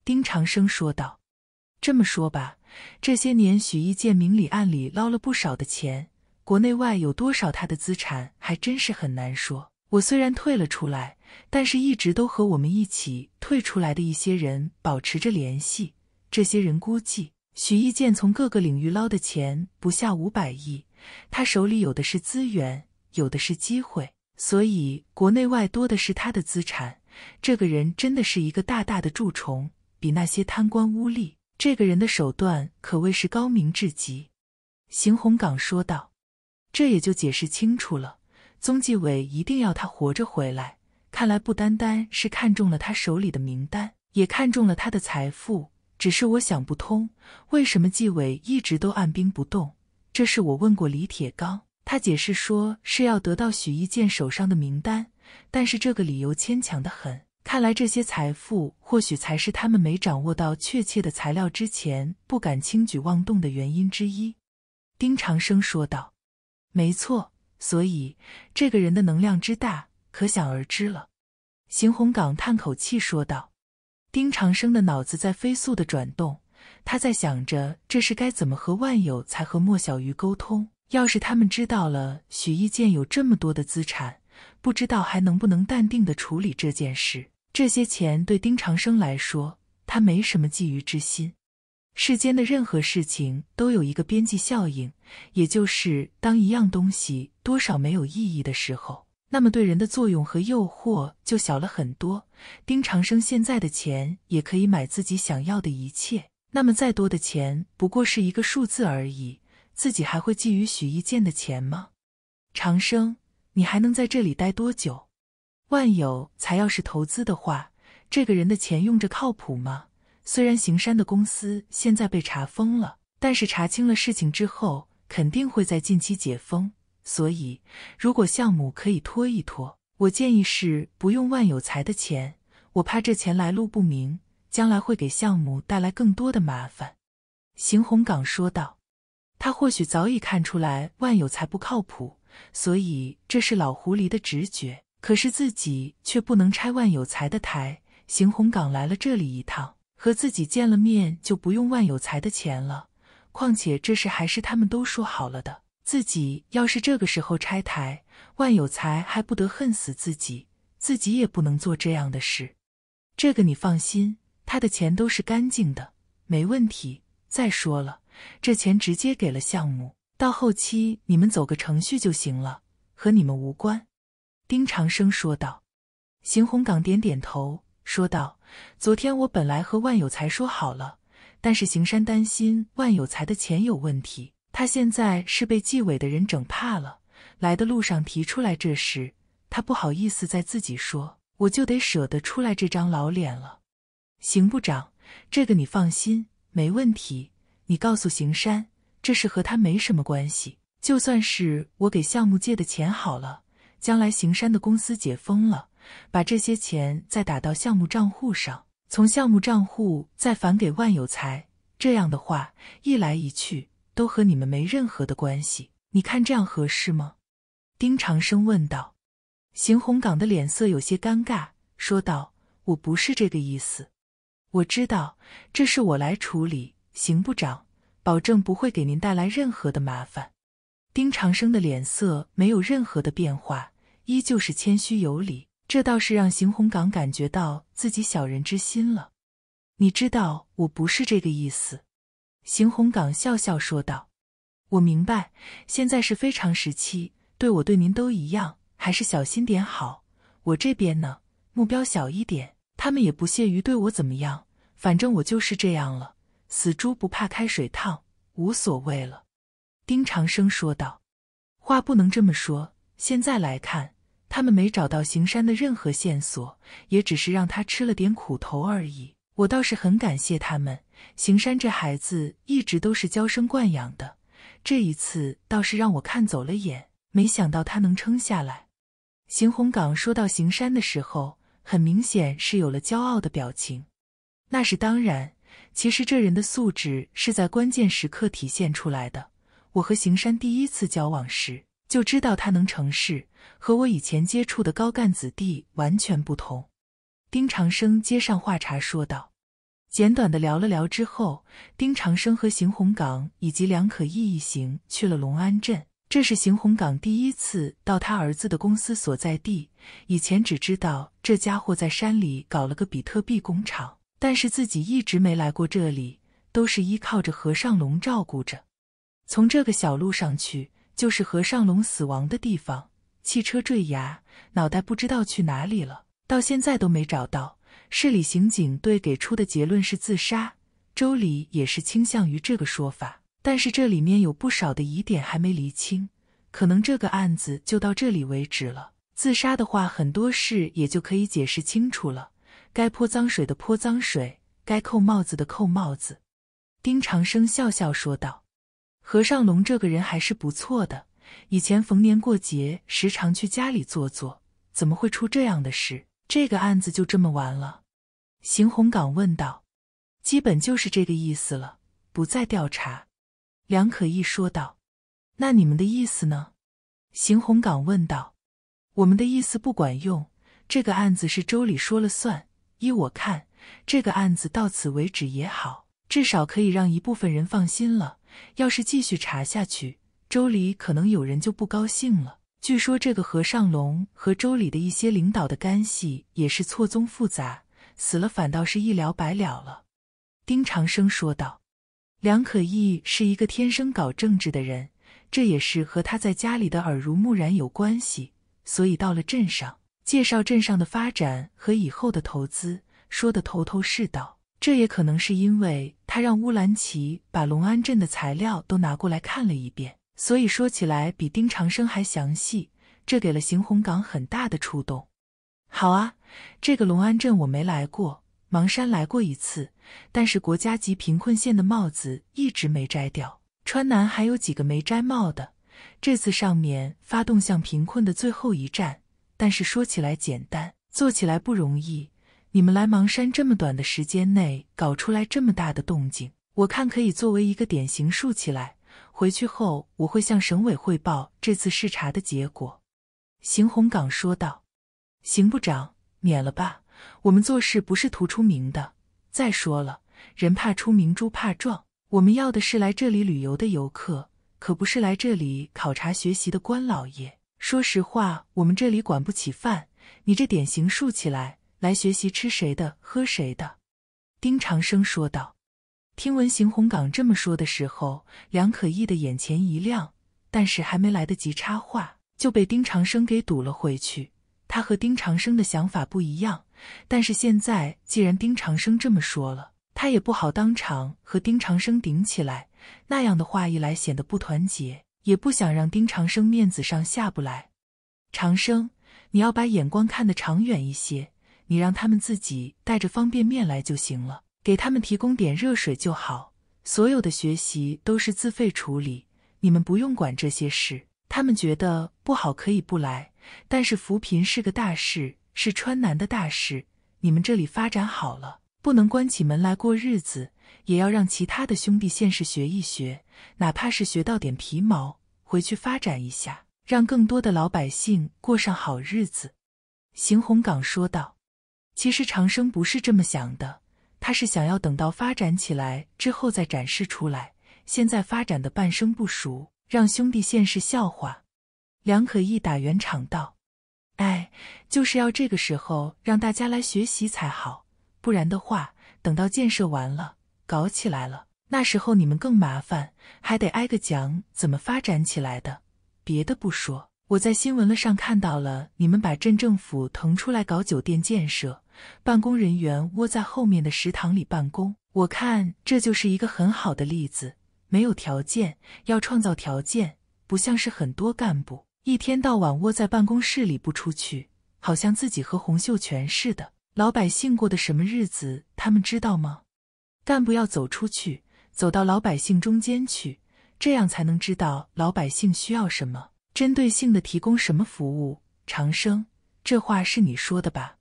丁长生说道。“这么说吧，这些年许一剑明里暗里捞了不少的钱。”国内外有多少他的资产还真是很难说。我虽然退了出来，但是一直都和我们一起退出来的一些人保持着联系。这些人估计，许一健从各个领域捞的钱不下五百亿，他手里有的是资源，有的是机会，所以国内外多的是他的资产。这个人真的是一个大大的蛀虫，比那些贪官污吏，这个人的手段可谓是高明至极。”邢洪岗说道。这也就解释清楚了，宗纪委一定要他活着回来。看来不单单是看中了他手里的名单，也看中了他的财富。只是我想不通，为什么纪委一直都按兵不动？这是我问过李铁刚，他解释说是要得到许一剑手上的名单，但是这个理由牵强的很。看来这些财富或许才是他们没掌握到确切的材料之前不敢轻举妄动的原因之一。丁长生说道。没错，所以这个人的能量之大，可想而知了。邢洪岗叹口气说道：“丁长生的脑子在飞速的转动，他在想着这是该怎么和万有才和莫小鱼沟通。要是他们知道了许一健有这么多的资产，不知道还能不能淡定的处理这件事。这些钱对丁长生来说，他没什么觊觎之心。”世间的任何事情都有一个边际效应，也就是当一样东西多少没有意义的时候，那么对人的作用和诱惑就小了很多。丁长生现在的钱也可以买自己想要的一切，那么再多的钱不过是一个数字而已。自己还会觊觎许一剑的钱吗？长生，你还能在这里待多久？万有才要是投资的话，这个人的钱用着靠谱吗？虽然行山的公司现在被查封了，但是查清了事情之后，肯定会在近期解封。所以，如果项目可以拖一拖，我建议是不用万有才的钱。我怕这钱来路不明，将来会给项目带来更多的麻烦。”邢洪岗说道。他或许早已看出来万有才不靠谱，所以这是老狐狸的直觉。可是自己却不能拆万有才的台。邢洪岗来了这里一趟。和自己见了面就不用万有才的钱了，况且这事还是他们都说好了的。自己要是这个时候拆台，万有才还不得恨死自己？自己也不能做这样的事。这个你放心，他的钱都是干净的，没问题。再说了，这钱直接给了项目，到后期你们走个程序就行了，和你们无关。”丁长生说道。邢红岗点点头，说道。昨天我本来和万有才说好了，但是行山担心万有才的钱有问题，他现在是被纪委的人整怕了。来的路上提出来这事，他不好意思再自己说，我就得舍得出来这张老脸了。邢部长，这个你放心，没问题。你告诉行山，这事和他没什么关系，就算是我给项目借的钱好了，将来行山的公司解封了。把这些钱再打到项目账户上，从项目账户再返给万有才。这样的话，一来一去都和你们没任何的关系。你看这样合适吗？”丁长生问道。邢洪岗的脸色有些尴尬，说道：“我不是这个意思，我知道这事我来处理，邢部长，保证不会给您带来任何的麻烦。”丁长生的脸色没有任何的变化，依旧是谦虚有礼。这倒是让邢洪岗感觉到自己小人之心了。你知道我不是这个意思。”邢洪岗笑笑说道，“我明白，现在是非常时期，对我对您都一样，还是小心点好。我这边呢，目标小一点，他们也不屑于对我怎么样。反正我就是这样了，死猪不怕开水烫，无所谓了。”丁长生说道，“话不能这么说，现在来看。”他们没找到行山的任何线索，也只是让他吃了点苦头而已。我倒是很感谢他们。行山这孩子一直都是娇生惯养的，这一次倒是让我看走了眼，没想到他能撑下来。邢红岗说到行山的时候，很明显是有了骄傲的表情。那是当然，其实这人的素质是在关键时刻体现出来的。我和行山第一次交往时。就知道他能成事，和我以前接触的高干子弟完全不同。丁长生接上话茬说道：“简短的聊了聊之后，丁长生和邢洪岗以及梁可义一行去了龙安镇。这是邢洪岗第一次到他儿子的公司所在地。以前只知道这家伙在山里搞了个比特币工厂，但是自己一直没来过这里，都是依靠着何尚龙照顾着。从这个小路上去。”就是何尚龙死亡的地方，汽车坠崖，脑袋不知道去哪里了，到现在都没找到。市里刑警队给出的结论是自杀，周里也是倾向于这个说法，但是这里面有不少的疑点还没厘清，可能这个案子就到这里为止了。自杀的话，很多事也就可以解释清楚了。该泼脏水的泼脏水，该扣帽子的扣帽子。丁长生笑笑说道。何尚龙这个人还是不错的，以前逢年过节时常去家里坐坐，怎么会出这样的事？这个案子就这么完了？邢洪岗问道。基本就是这个意思了，不再调查。梁可义说道。那你们的意思呢？邢洪岗问道。我们的意思不管用，这个案子是周里说了算。依我看，这个案子到此为止也好，至少可以让一部分人放心了。要是继续查下去，州里可能有人就不高兴了。据说这个何尚龙和州里的一些领导的干系也是错综复杂，死了反倒是一了百了了。”丁长生说道。梁可义是一个天生搞政治的人，这也是和他在家里的耳濡目染有关系，所以到了镇上，介绍镇上的发展和以后的投资，说的头头是道。这也可能是因为他让乌兰齐把龙安镇的材料都拿过来看了一遍，所以说起来比丁长生还详细。这给了邢洪岗很大的触动。好啊，这个龙安镇我没来过，芒山来过一次，但是国家级贫困县的帽子一直没摘掉。川南还有几个没摘帽的，这次上面发动向贫困的最后一战，但是说起来简单，做起来不容易。你们来芒山这么短的时间内搞出来这么大的动静，我看可以作为一个典型竖起来。回去后我会向省委汇报这次视察的结果。”邢洪岗说道。“邢部长，免了吧，我们做事不是图出名的。再说了，人怕出名猪怕壮，我们要的是来这里旅游的游客，可不是来这里考察学习的官老爷。说实话，我们这里管不起饭，你这典型竖起来。”来学习吃谁的喝谁的，丁长生说道。听闻邢洪岗这么说的时候，梁可义的眼前一亮，但是还没来得及插话，就被丁长生给堵了回去。他和丁长生的想法不一样，但是现在既然丁长生这么说了，他也不好当场和丁长生顶起来，那样的话一来显得不团结，也不想让丁长生面子上下不来。长生，你要把眼光看得长远一些。你让他们自己带着方便面来就行了，给他们提供点热水就好。所有的学习都是自费处理，你们不用管这些事。他们觉得不好可以不来，但是扶贫是个大事，是川南的大事。你们这里发展好了，不能关起门来过日子，也要让其他的兄弟县市学一学，哪怕是学到点皮毛，回去发展一下，让更多的老百姓过上好日子。”邢洪岗说道。其实长生不是这么想的，他是想要等到发展起来之后再展示出来。现在发展的半生不熟，让兄弟现世笑话。梁可义打圆场道：“哎，就是要这个时候让大家来学习才好，不然的话，等到建设完了，搞起来了，那时候你们更麻烦，还得挨个讲怎么发展起来的。别的不说。”我在新闻了上看到了你们把镇政府腾出来搞酒店建设，办公人员窝在后面的食堂里办公。我看这就是一个很好的例子。没有条件，要创造条件。不像是很多干部一天到晚窝在办公室里不出去，好像自己和洪秀全似的。老百姓过的什么日子，他们知道吗？干部要走出去，走到老百姓中间去，这样才能知道老百姓需要什么。针对性的提供什么服务？长生，这话是你说的吧？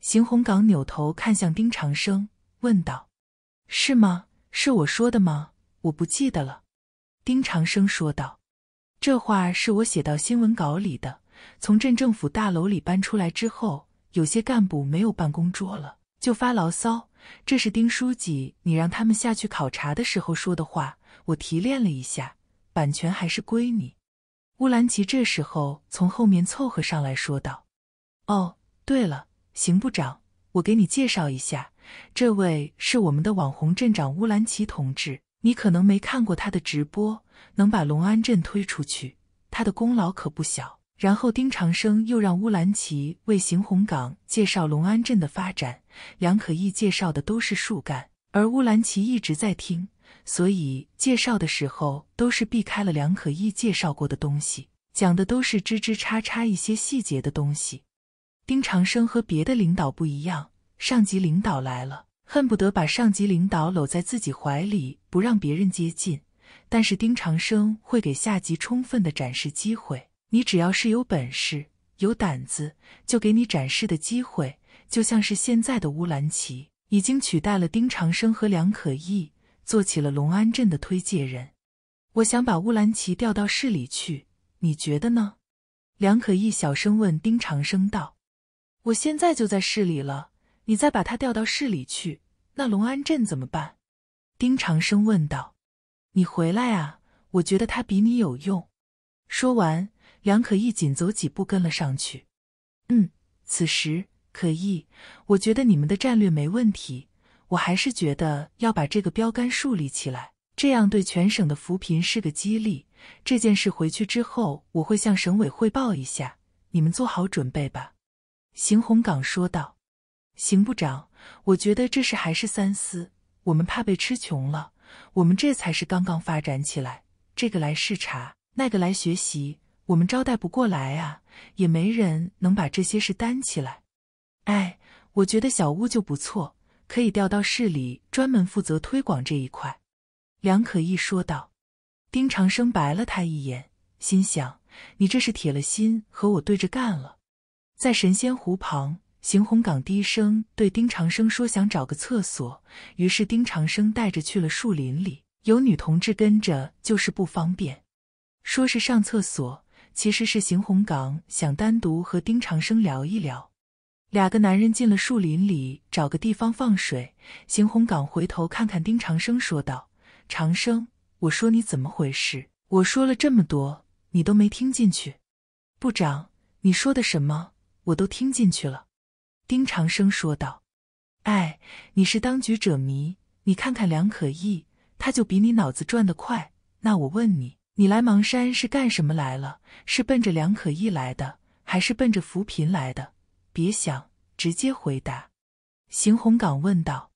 邢洪岗扭头看向丁长生，问道：“是吗？是我说的吗？我不记得了。”丁长生说道：“这话是我写到新闻稿里的。从镇政府大楼里搬出来之后，有些干部没有办公桌了，就发牢骚。这是丁书记你让他们下去考察的时候说的话，我提炼了一下，版权还是归你。”乌兰奇这时候从后面凑合上来说道：“哦，对了，邢部长，我给你介绍一下，这位是我们的网红镇长乌兰奇同志，你可能没看过他的直播，能把隆安镇推出去，他的功劳可不小。”然后丁长生又让乌兰奇为邢洪岗介绍隆安镇的发展，梁可义介绍的都是树干，而乌兰奇一直在听。所以介绍的时候都是避开了梁可义介绍过的东西，讲的都是枝枝叉叉一些细节的东西。丁长生和别的领导不一样，上级领导来了，恨不得把上级领导搂在自己怀里，不让别人接近。但是丁长生会给下级充分的展示机会，你只要是有本事、有胆子，就给你展示的机会。就像是现在的乌兰齐已经取代了丁长生和梁可意，做起了隆安镇的推介人，我想把乌兰齐调到市里去，你觉得呢？梁可意小声问丁长生道：“我现在就在市里了，你再把他调到市里去，那隆安镇怎么办？”丁长生问道：“你回来啊？我觉得他比你有用。”说完，梁可意紧走几步跟了上去。“嗯，此时可意，我觉得你们的战略没问题。”我还是觉得要把这个标杆树立起来，这样对全省的扶贫是个激励。这件事回去之后，我会向省委汇报一下，你们做好准备吧。”邢洪岗说道。“邢部长，我觉得这事还是三思，我们怕被吃穷了。我们这才是刚刚发展起来，这个来视察，那个来学习，我们招待不过来啊，也没人能把这些事担起来。哎，我觉得小屋就不错。”可以调到市里，专门负责推广这一块。”梁可意说道。丁长生白了他一眼，心想：“你这是铁了心和我对着干了。”在神仙湖旁，邢洪岗低声对丁长生说：“想找个厕所。”于是丁长生带着去了树林里。有女同志跟着就是不方便，说是上厕所，其实是邢洪岗想单独和丁长生聊一聊。两个男人进了树林里，找个地方放水。邢洪岗回头看看丁长生，说道：“长生，我说你怎么回事？我说了这么多，你都没听进去。”部长，你说的什么我都听进去了。”丁长生说道：“哎，你是当局者迷。你看看梁可意，他就比你脑子转得快。那我问你，你来芒山是干什么来了？是奔着梁可意来的，还是奔着扶贫来的？”别想，直接回答。”邢洪岗问道。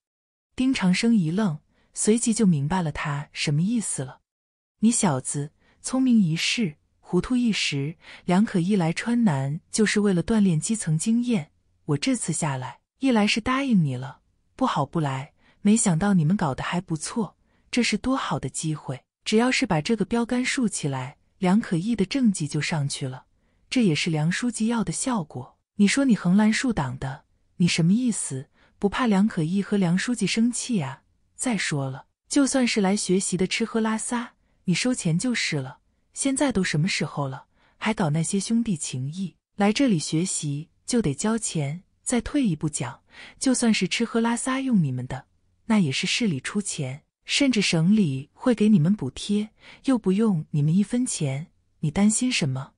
丁长生一愣，随即就明白了他什么意思了。“你小子聪明一世，糊涂一时。梁可一来川南就是为了锻炼基层经验。我这次下来，一来是答应你了，不好不来。没想到你们搞得还不错，这是多好的机会！只要是把这个标杆竖起来，梁可义的政绩就上去了，这也是梁书记要的效果。”你说你横拦竖挡的，你什么意思？不怕梁可义和梁书记生气啊？再说了，就算是来学习的，吃喝拉撒，你收钱就是了。现在都什么时候了，还搞那些兄弟情谊？来这里学习就得交钱。再退一步讲，就算是吃喝拉撒用你们的，那也是市里出钱，甚至省里会给你们补贴，又不用你们一分钱，你担心什么？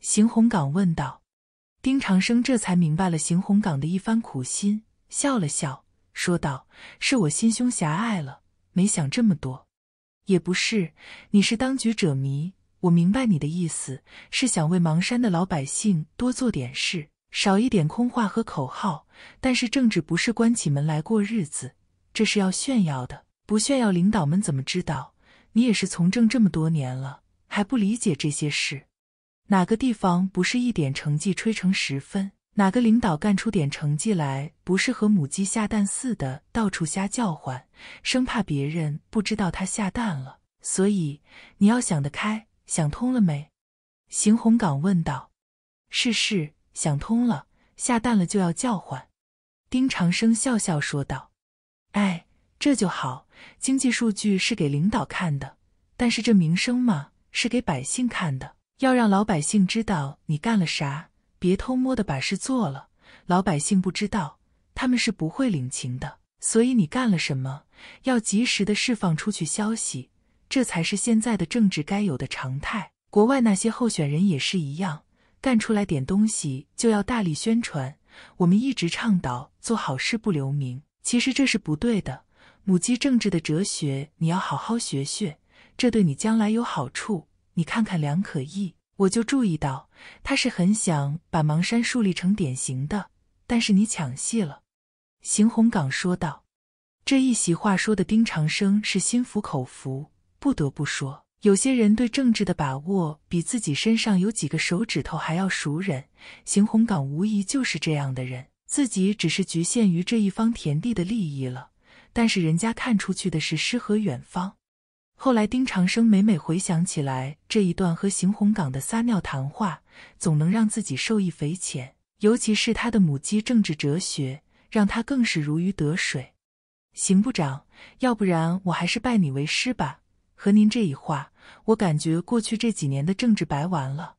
邢洪岗问道。丁长生这才明白了邢洪岗的一番苦心，笑了笑，说道：“是我心胸狭隘了，没想这么多。也不是，你是当局者迷，我明白你的意思是想为芒山的老百姓多做点事，少一点空话和口号。但是政治不是关起门来过日子，这是要炫耀的，不炫耀，领导们怎么知道？你也是从政这么多年了，还不理解这些事？”哪个地方不是一点成绩吹成十分？哪个领导干出点成绩来不是和母鸡下蛋似的到处瞎叫唤，生怕别人不知道他下蛋了？所以你要想得开，想通了没？邢洪岗问道：“是是，想通了，下蛋了就要叫唤。”丁长生笑笑说道：“哎，这就好。经济数据是给领导看的，但是这名声嘛，是给百姓看的。”要让老百姓知道你干了啥，别偷摸的把事做了，老百姓不知道，他们是不会领情的。所以你干了什么，要及时的释放出去消息，这才是现在的政治该有的常态。国外那些候选人也是一样，干出来点东西就要大力宣传。我们一直倡导做好事不留名，其实这是不对的。母鸡政治的哲学你要好好学学，这对你将来有好处。你看看梁可意，我就注意到他是很想把芒山树立成典型的，但是你抢戏了。”邢洪岗说道。这一席话说的丁长生是心服口服。不得不说，有些人对政治的把握比自己身上有几个手指头还要熟人。邢洪岗无疑就是这样的人，自己只是局限于这一方田地的利益了，但是人家看出去的是诗和远方。后来，丁长生每每回想起来这一段和邢洪岗的撒尿谈话，总能让自己受益匪浅。尤其是他的母鸡政治哲学，让他更是如鱼得水。邢部长，要不然我还是拜你为师吧。和您这一话，我感觉过去这几年的政治白玩了。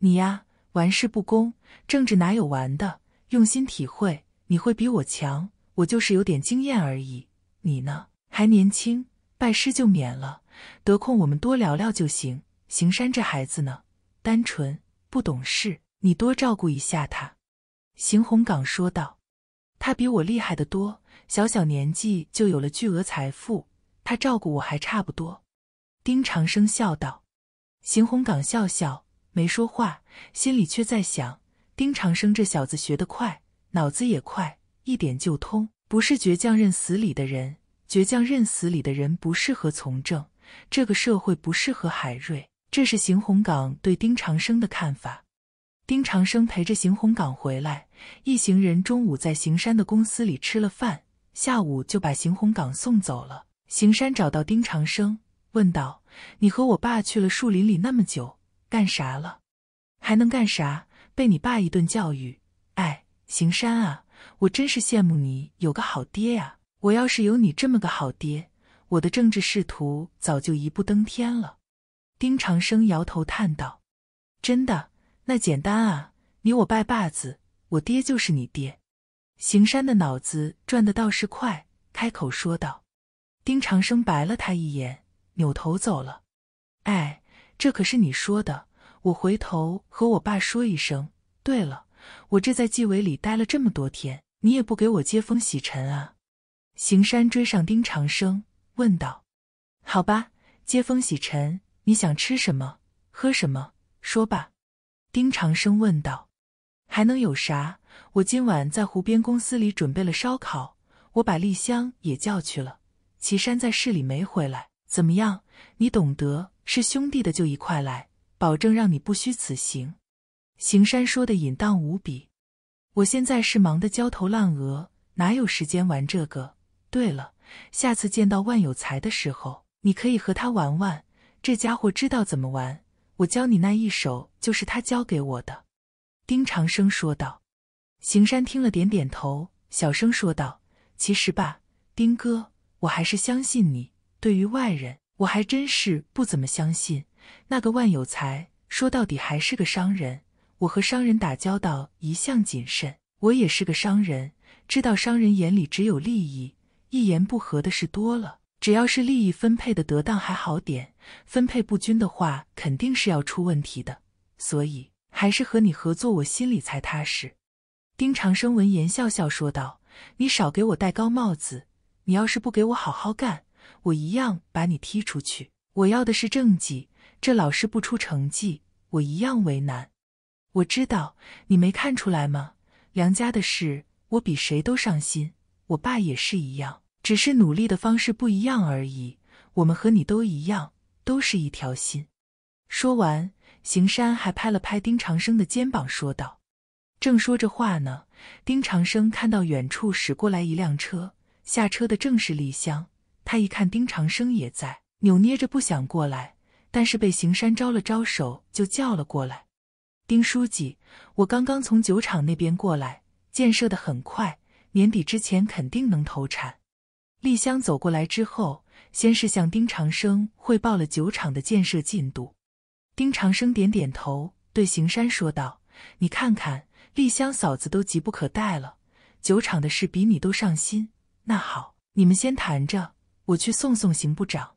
你呀，玩世不恭，政治哪有玩的？用心体会，你会比我强。我就是有点经验而已。你呢？还年轻。拜师就免了，得空我们多聊聊就行。行山这孩子呢，单纯不懂事，你多照顾一下他。”邢洪岗说道。“他比我厉害的多，小小年纪就有了巨额财富，他照顾我还差不多。”丁长生笑道。邢洪岗笑笑，没说话，心里却在想：丁长生这小子学得快，脑子也快，一点就通，不是倔强认死理的人。倔强认死理的人不适合从政，这个社会不适合海瑞。这是邢洪岗对丁长生的看法。丁长生陪着邢洪岗回来，一行人中午在邢山的公司里吃了饭，下午就把邢洪岗送走了。邢山找到丁长生，问道：“你和我爸去了树林里那么久，干啥了？还能干啥？被你爸一顿教育。哎，邢山啊，我真是羡慕你有个好爹呀。”我要是有你这么个好爹，我的政治仕途早就一步登天了。丁长生摇头叹道：“真的？那简单啊，你我拜把子，我爹就是你爹。”邢山的脑子转的倒是快，开口说道。丁长生白了他一眼，扭头走了。哎，这可是你说的，我回头和我爸说一声。对了，我这在纪委里待了这么多天，你也不给我接风洗尘啊？行山追上丁长生，问道：“好吧，接风洗尘，你想吃什么，喝什么，说吧。”丁长生问道：“还能有啥？我今晚在湖边公司里准备了烧烤，我把丽香也叫去了。岐山在市里没回来，怎么样？你懂得，是兄弟的就一块来，保证让你不虚此行。”行山说的淫荡无比。我现在是忙得焦头烂额，哪有时间玩这个？对了，下次见到万有才的时候，你可以和他玩玩。这家伙知道怎么玩，我教你那一手就是他教给我的。”丁长生说道。行山听了，点点头，小声说道：“其实吧，丁哥，我还是相信你。对于外人，我还真是不怎么相信。那个万有才，说到底还是个商人。我和商人打交道一向谨慎，我也是个商人，知道商人眼里只有利益。”一言不合的事多了，只要是利益分配的得当还好点，分配不均的话肯定是要出问题的。所以还是和你合作，我心里才踏实。丁长生闻言笑笑说道：“你少给我戴高帽子，你要是不给我好好干，我一样把你踢出去。我要的是政绩，这老师不出成绩，我一样为难。我知道你没看出来吗？梁家的事，我比谁都上心。”我爸也是一样，只是努力的方式不一样而已。我们和你都一样，都是一条心。说完，行山还拍了拍丁长生的肩膀，说道。正说着话呢，丁长生看到远处驶过来一辆车，下车的正是丽香。他一看丁长生也在，扭捏着不想过来，但是被行山招了招手，就叫了过来。丁书记，我刚刚从酒厂那边过来，建设的很快。年底之前肯定能投产。丽香走过来之后，先是向丁长生汇报了酒厂的建设进度。丁长生点点头，对邢山说道：“你看看，丽香嫂子都急不可待了，酒厂的事比你都上心。那好，你们先谈着，我去送送邢部长。”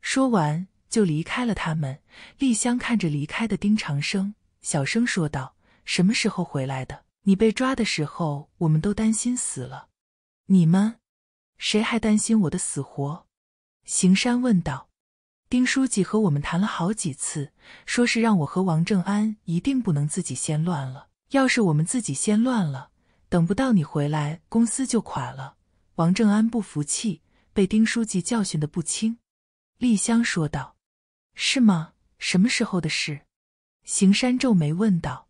说完就离开了。他们。丽香看着离开的丁长生，小声说道：“什么时候回来的？”你被抓的时候，我们都担心死了。你们谁还担心我的死活？行山问道。丁书记和我们谈了好几次，说是让我和王正安一定不能自己先乱了。要是我们自己先乱了，等不到你回来，公司就垮了。王正安不服气，被丁书记教训的不轻。丽香说道：“是吗？什么时候的事？”行山皱眉问道。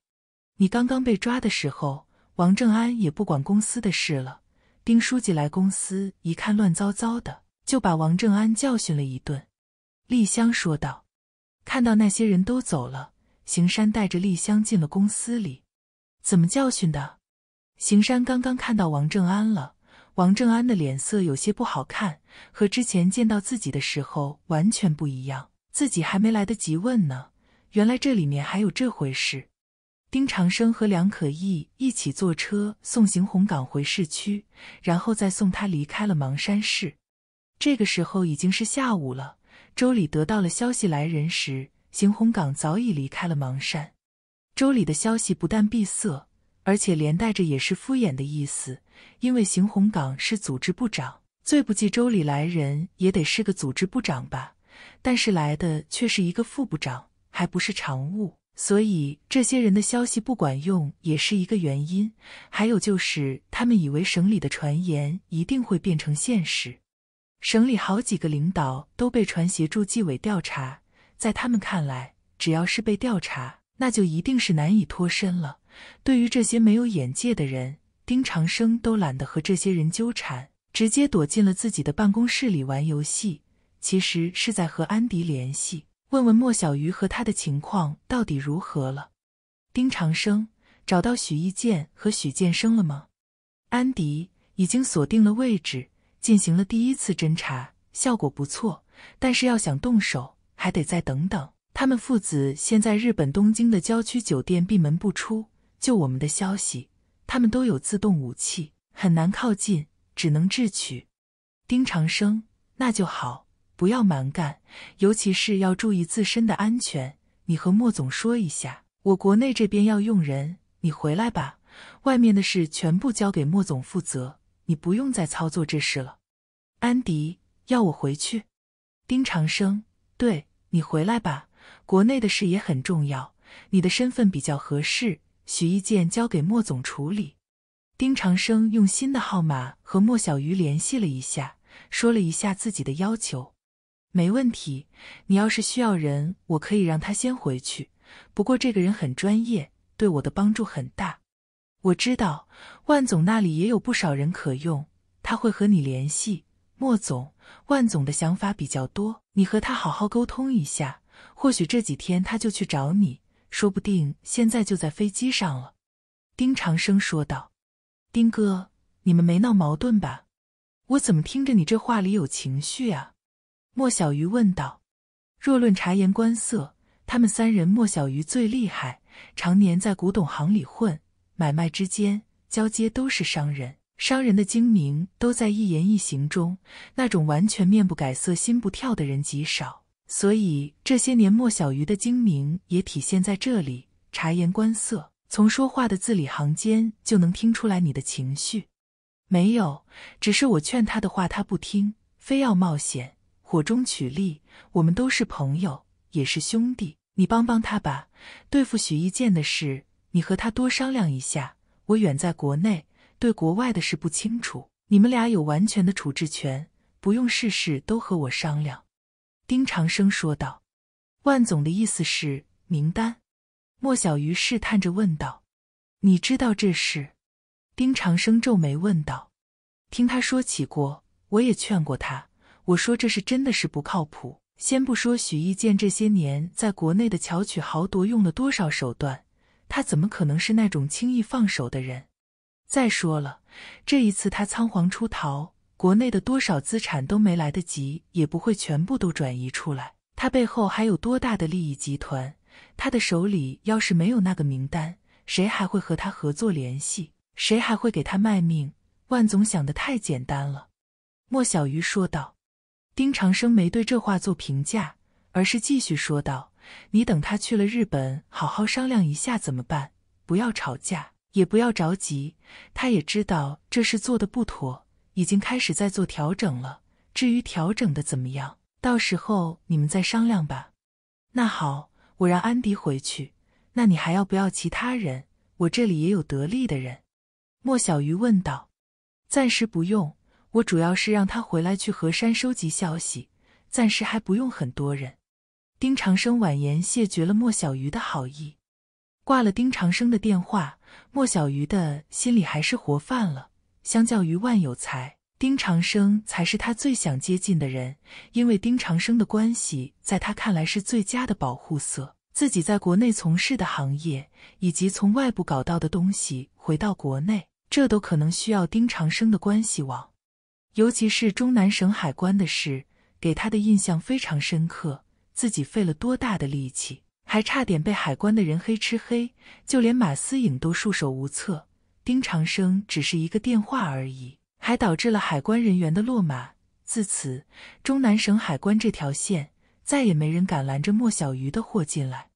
你刚刚被抓的时候，王正安也不管公司的事了。丁书记来公司一看乱糟糟的，就把王正安教训了一顿。丽香说道：“看到那些人都走了，行山带着丽香进了公司里，怎么教训的？”行山刚刚看到王正安了，王正安的脸色有些不好看，和之前见到自己的时候完全不一样。自己还没来得及问呢，原来这里面还有这回事。丁长生和梁可义一起坐车送邢红港回市区，然后再送他离开了芒山市。这个时候已经是下午了。周礼得到了消息来人时，邢红岗早已离开了芒山。周礼的消息不但闭塞，而且连带着也是敷衍的意思。因为邢红岗是组织部长，最不济周礼来人也得是个组织部长吧？但是来的却是一个副部长，还不是常务。所以这些人的消息不管用也是一个原因，还有就是他们以为省里的传言一定会变成现实。省里好几个领导都被传协助纪委调查，在他们看来，只要是被调查，那就一定是难以脱身了。对于这些没有眼界的人，丁长生都懒得和这些人纠缠，直接躲进了自己的办公室里玩游戏，其实是在和安迪联系。问问莫小鱼和他的情况到底如何了？丁长生找到许一剑和许建生了吗？安迪已经锁定了位置，进行了第一次侦查，效果不错。但是要想动手，还得再等等。他们父子现在日本东京的郊区酒店闭门不出，就我们的消息，他们都有自动武器，很难靠近，只能智取。丁长生，那就好。不要蛮干，尤其是要注意自身的安全。你和莫总说一下，我国内这边要用人，你回来吧。外面的事全部交给莫总负责，你不用再操作这事了。安迪要我回去？丁长生，对，你回来吧。国内的事也很重要，你的身份比较合适。许一剑交给莫总处理。丁长生用新的号码和莫小鱼联系了一下，说了一下自己的要求。没问题，你要是需要人，我可以让他先回去。不过这个人很专业，对我的帮助很大。我知道万总那里也有不少人可用，他会和你联系。莫总，万总的想法比较多，你和他好好沟通一下，或许这几天他就去找你，说不定现在就在飞机上了。”丁长生说道。“丁哥，你们没闹矛盾吧？我怎么听着你这话里有情绪啊？”莫小鱼问道：“若论察言观色，他们三人，莫小鱼最厉害。常年在古董行里混，买卖之间交接都是商人。商人的精明都在一言一行中，那种完全面不改色、心不跳的人极少。所以这些年，莫小鱼的精明也体现在这里。察言观色，从说话的字里行间就能听出来你的情绪。没有，只是我劝他的话，他不听，非要冒险。”火中取栗，我们都是朋友，也是兄弟。你帮帮他吧，对付许一剑的事，你和他多商量一下。我远在国内，对国外的事不清楚，你们俩有完全的处置权，不用事事都和我商量。”丁长生说道。“万总的意思是名单？”莫小鱼试探着问道。“你知道这事？”丁长生皱眉问道。“听他说起过，我也劝过他。”我说这是真的是不靠谱。先不说许义建这些年在国内的巧取豪夺用了多少手段，他怎么可能是那种轻易放手的人？再说了，这一次他仓皇出逃，国内的多少资产都没来得及，也不会全部都转移出来。他背后还有多大的利益集团？他的手里要是没有那个名单，谁还会和他合作联系？谁还会给他卖命？万总想的太简单了。”莫小鱼说道。丁长生没对这话做评价，而是继续说道：“你等他去了日本，好好商量一下怎么办，不要吵架，也不要着急。他也知道这事做的不妥，已经开始在做调整了。至于调整的怎么样，到时候你们再商量吧。”“那好，我让安迪回去。那你还要不要其他人？我这里也有得力的人。”莫小鱼问道。“暂时不用。”我主要是让他回来去河山收集消息，暂时还不用很多人。丁长生婉言谢绝了莫小鱼的好意，挂了丁长生的电话，莫小鱼的心里还是活泛了。相较于万有才，丁长生才是他最想接近的人，因为丁长生的关系，在他看来是最佳的保护色。自己在国内从事的行业，以及从外部搞到的东西回到国内，这都可能需要丁长生的关系网。尤其是中南省海关的事，给他的印象非常深刻。自己费了多大的力气，还差点被海关的人黑吃黑，就连马思颖都束手无策。丁长生只是一个电话而已，还导致了海关人员的落马。自此，中南省海关这条线再也没人敢拦着莫小鱼的货进来。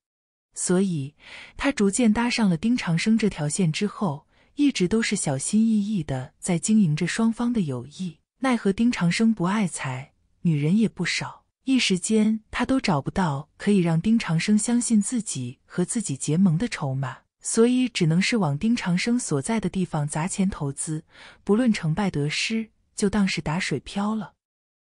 所以，他逐渐搭上了丁长生这条线之后，一直都是小心翼翼的在经营着双方的友谊。奈何丁长生不爱财，女人也不少，一时间他都找不到可以让丁长生相信自己和自己结盟的筹码，所以只能是往丁长生所在的地方砸钱投资，不论成败得失，就当是打水漂了。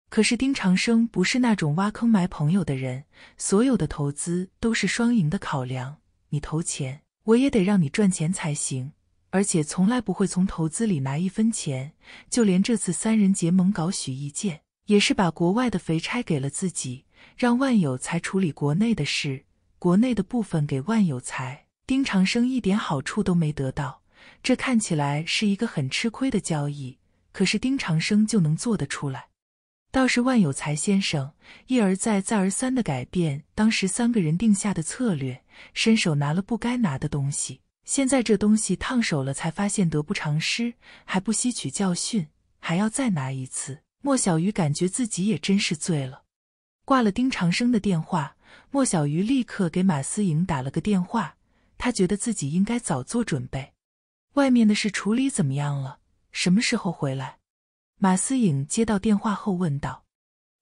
可是丁长生不是那种挖坑埋朋友的人，所有的投资都是双赢的考量，你投钱，我也得让你赚钱才行。而且从来不会从投资里拿一分钱，就连这次三人结盟搞许一剑，也是把国外的肥差给了自己，让万有才处理国内的事，国内的部分给万有才。丁长生一点好处都没得到，这看起来是一个很吃亏的交易，可是丁长生就能做得出来。倒是万有才先生一而再再而三的改变当时三个人定下的策略，伸手拿了不该拿的东西。现在这东西烫手了，才发现得不偿失，还不吸取教训，还要再拿一次。莫小鱼感觉自己也真是醉了。挂了丁长生的电话，莫小鱼立刻给马思颖打了个电话。他觉得自己应该早做准备。外面的事处理怎么样了？什么时候回来？马思颖接到电话后问道：“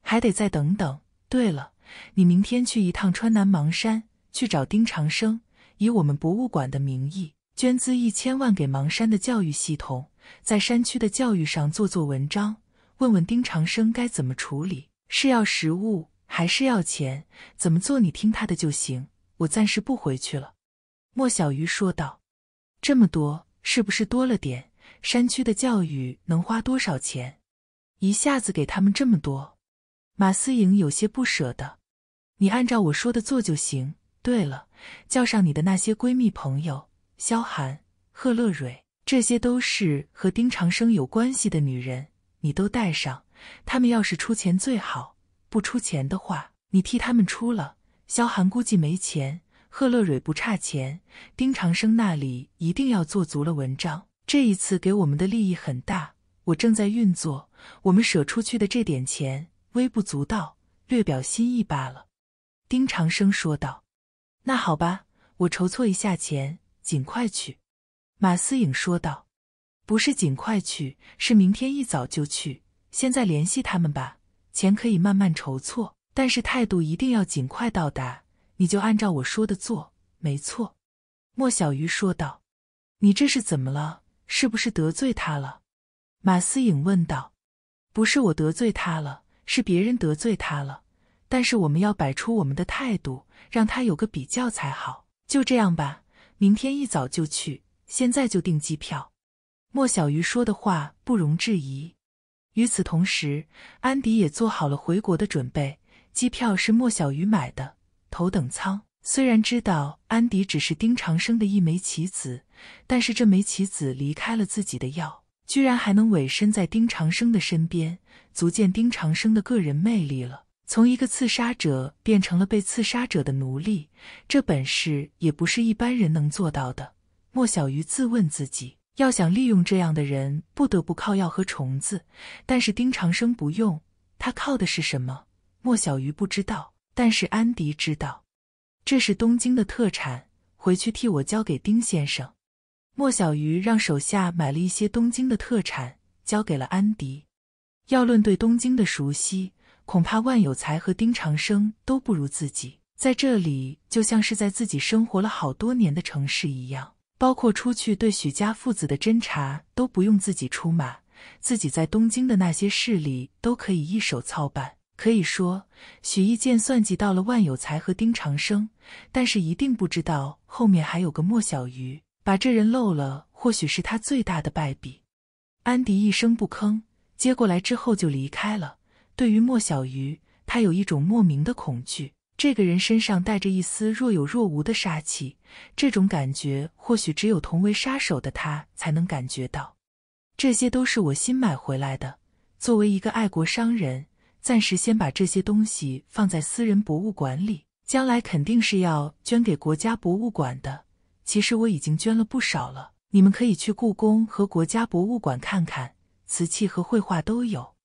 还得再等等。对了，你明天去一趟川南芒山，去找丁长生。”以我们博物馆的名义，捐资一千万给芒山的教育系统，在山区的教育上做做文章。问问丁长生该怎么处理，是要食物还是要钱？怎么做你听他的就行。我暂时不回去了。”莫小鱼说道，“这么多是不是多了点？山区的教育能花多少钱？一下子给他们这么多？”马思颖有些不舍得，“你按照我说的做就行。”对了，叫上你的那些闺蜜朋友，萧寒、贺乐蕊，这些都是和丁长生有关系的女人，你都带上。他们要是出钱最好，不出钱的话，你替他们出了。萧寒估计没钱，贺乐蕊不差钱。丁长生那里一定要做足了文章。这一次给我们的利益很大，我正在运作。我们舍出去的这点钱微不足道，略表心意罢了。”丁长生说道。那好吧，我筹措一下钱，尽快去。”马思颖说道，“不是尽快去，是明天一早就去。现在联系他们吧，钱可以慢慢筹措，但是态度一定要尽快到达。你就按照我说的做，没错。”莫小鱼说道，“你这是怎么了？是不是得罪他了？”马思颖问道，“不是我得罪他了，是别人得罪他了。”但是我们要摆出我们的态度，让他有个比较才好。就这样吧，明天一早就去，现在就订机票。莫小鱼说的话不容置疑。与此同时，安迪也做好了回国的准备，机票是莫小鱼买的，头等舱。虽然知道安迪只是丁长生的一枚棋子，但是这枚棋子离开了自己的药，居然还能委身在丁长生的身边，足见丁长生的个人魅力了。从一个刺杀者变成了被刺杀者的奴隶，这本事也不是一般人能做到的。莫小鱼自问自己，要想利用这样的人，不得不靠药和虫子。但是丁长生不用，他靠的是什么？莫小鱼不知道，但是安迪知道，这是东京的特产，回去替我交给丁先生。莫小鱼让手下买了一些东京的特产，交给了安迪。要论对东京的熟悉。恐怕万有才和丁长生都不如自己，在这里就像是在自己生活了好多年的城市一样。包括出去对许家父子的侦查都不用自己出马，自己在东京的那些事里都可以一手操办。可以说，许一剑算计到了万有才和丁长生，但是一定不知道后面还有个莫小鱼，把这人漏了，或许是他最大的败笔。安迪一声不吭，接过来之后就离开了。对于莫小鱼，他有一种莫名的恐惧。这个人身上带着一丝若有若无的杀气，这种感觉或许只有同为杀手的他才能感觉到。这些都是我新买回来的。作为一个爱国商人，暂时先把这些东西放在私人博物馆里，将来肯定是要捐给国家博物馆的。其实我已经捐了不少了，你们可以去故宫和国家博物馆看看，瓷器和绘画都有。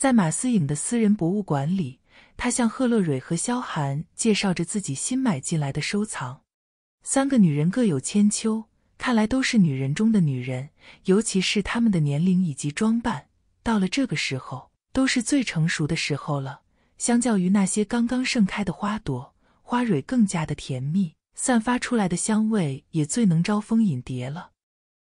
在马思颖的私人博物馆里，她向贺乐蕊和萧寒介绍着自己新买进来的收藏。三个女人各有千秋，看来都是女人中的女人，尤其是她们的年龄以及装扮。到了这个时候，都是最成熟的时候了。相较于那些刚刚盛开的花朵，花蕊更加的甜蜜，散发出来的香味也最能招蜂引蝶了。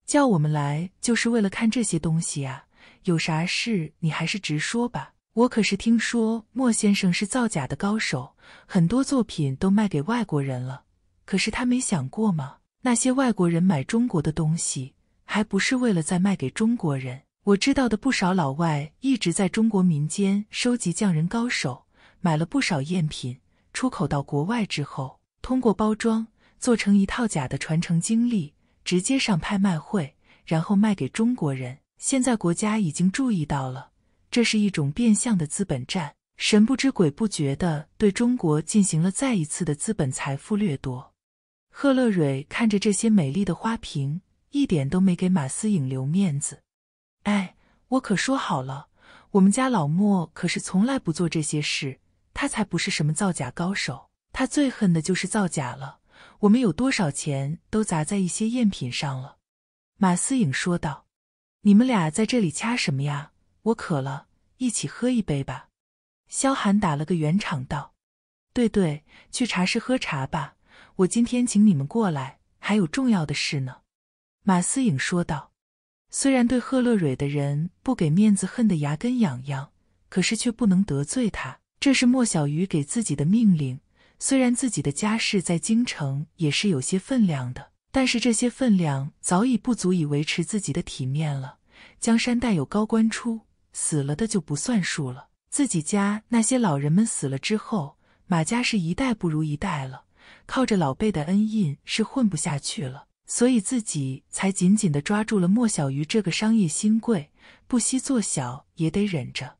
叫我们来就是为了看这些东西啊。有啥事你还是直说吧。我可是听说莫先生是造假的高手，很多作品都卖给外国人了。可是他没想过吗？那些外国人买中国的东西，还不是为了再卖给中国人？我知道的不少老外一直在中国民间收集匠人高手，买了不少赝品，出口到国外之后，通过包装做成一套假的传承经历，直接上拍卖会，然后卖给中国人。现在国家已经注意到了，这是一种变相的资本战，神不知鬼不觉的对中国进行了再一次的资本财富掠夺。贺乐蕊看着这些美丽的花瓶，一点都没给马思颖留面子。哎，我可说好了，我们家老莫可是从来不做这些事，他才不是什么造假高手，他最恨的就是造假了。我们有多少钱都砸在一些赝品上了。马思颖说道。你们俩在这里掐什么呀？我渴了，一起喝一杯吧。萧寒打了个圆场道：“对对，去茶室喝茶吧。我今天请你们过来，还有重要的事呢。”马思颖说道。虽然对贺乐蕊的人不给面子，恨得牙根痒痒，可是却不能得罪他。这是莫小鱼给自己的命令。虽然自己的家世在京城也是有些分量的。但是这些分量早已不足以维持自己的体面了。江山代有高官出，死了的就不算数了。自己家那些老人们死了之后，马家是一代不如一代了，靠着老辈的恩印是混不下去了。所以自己才紧紧的抓住了莫小鱼这个商业新贵，不惜做小也得忍着。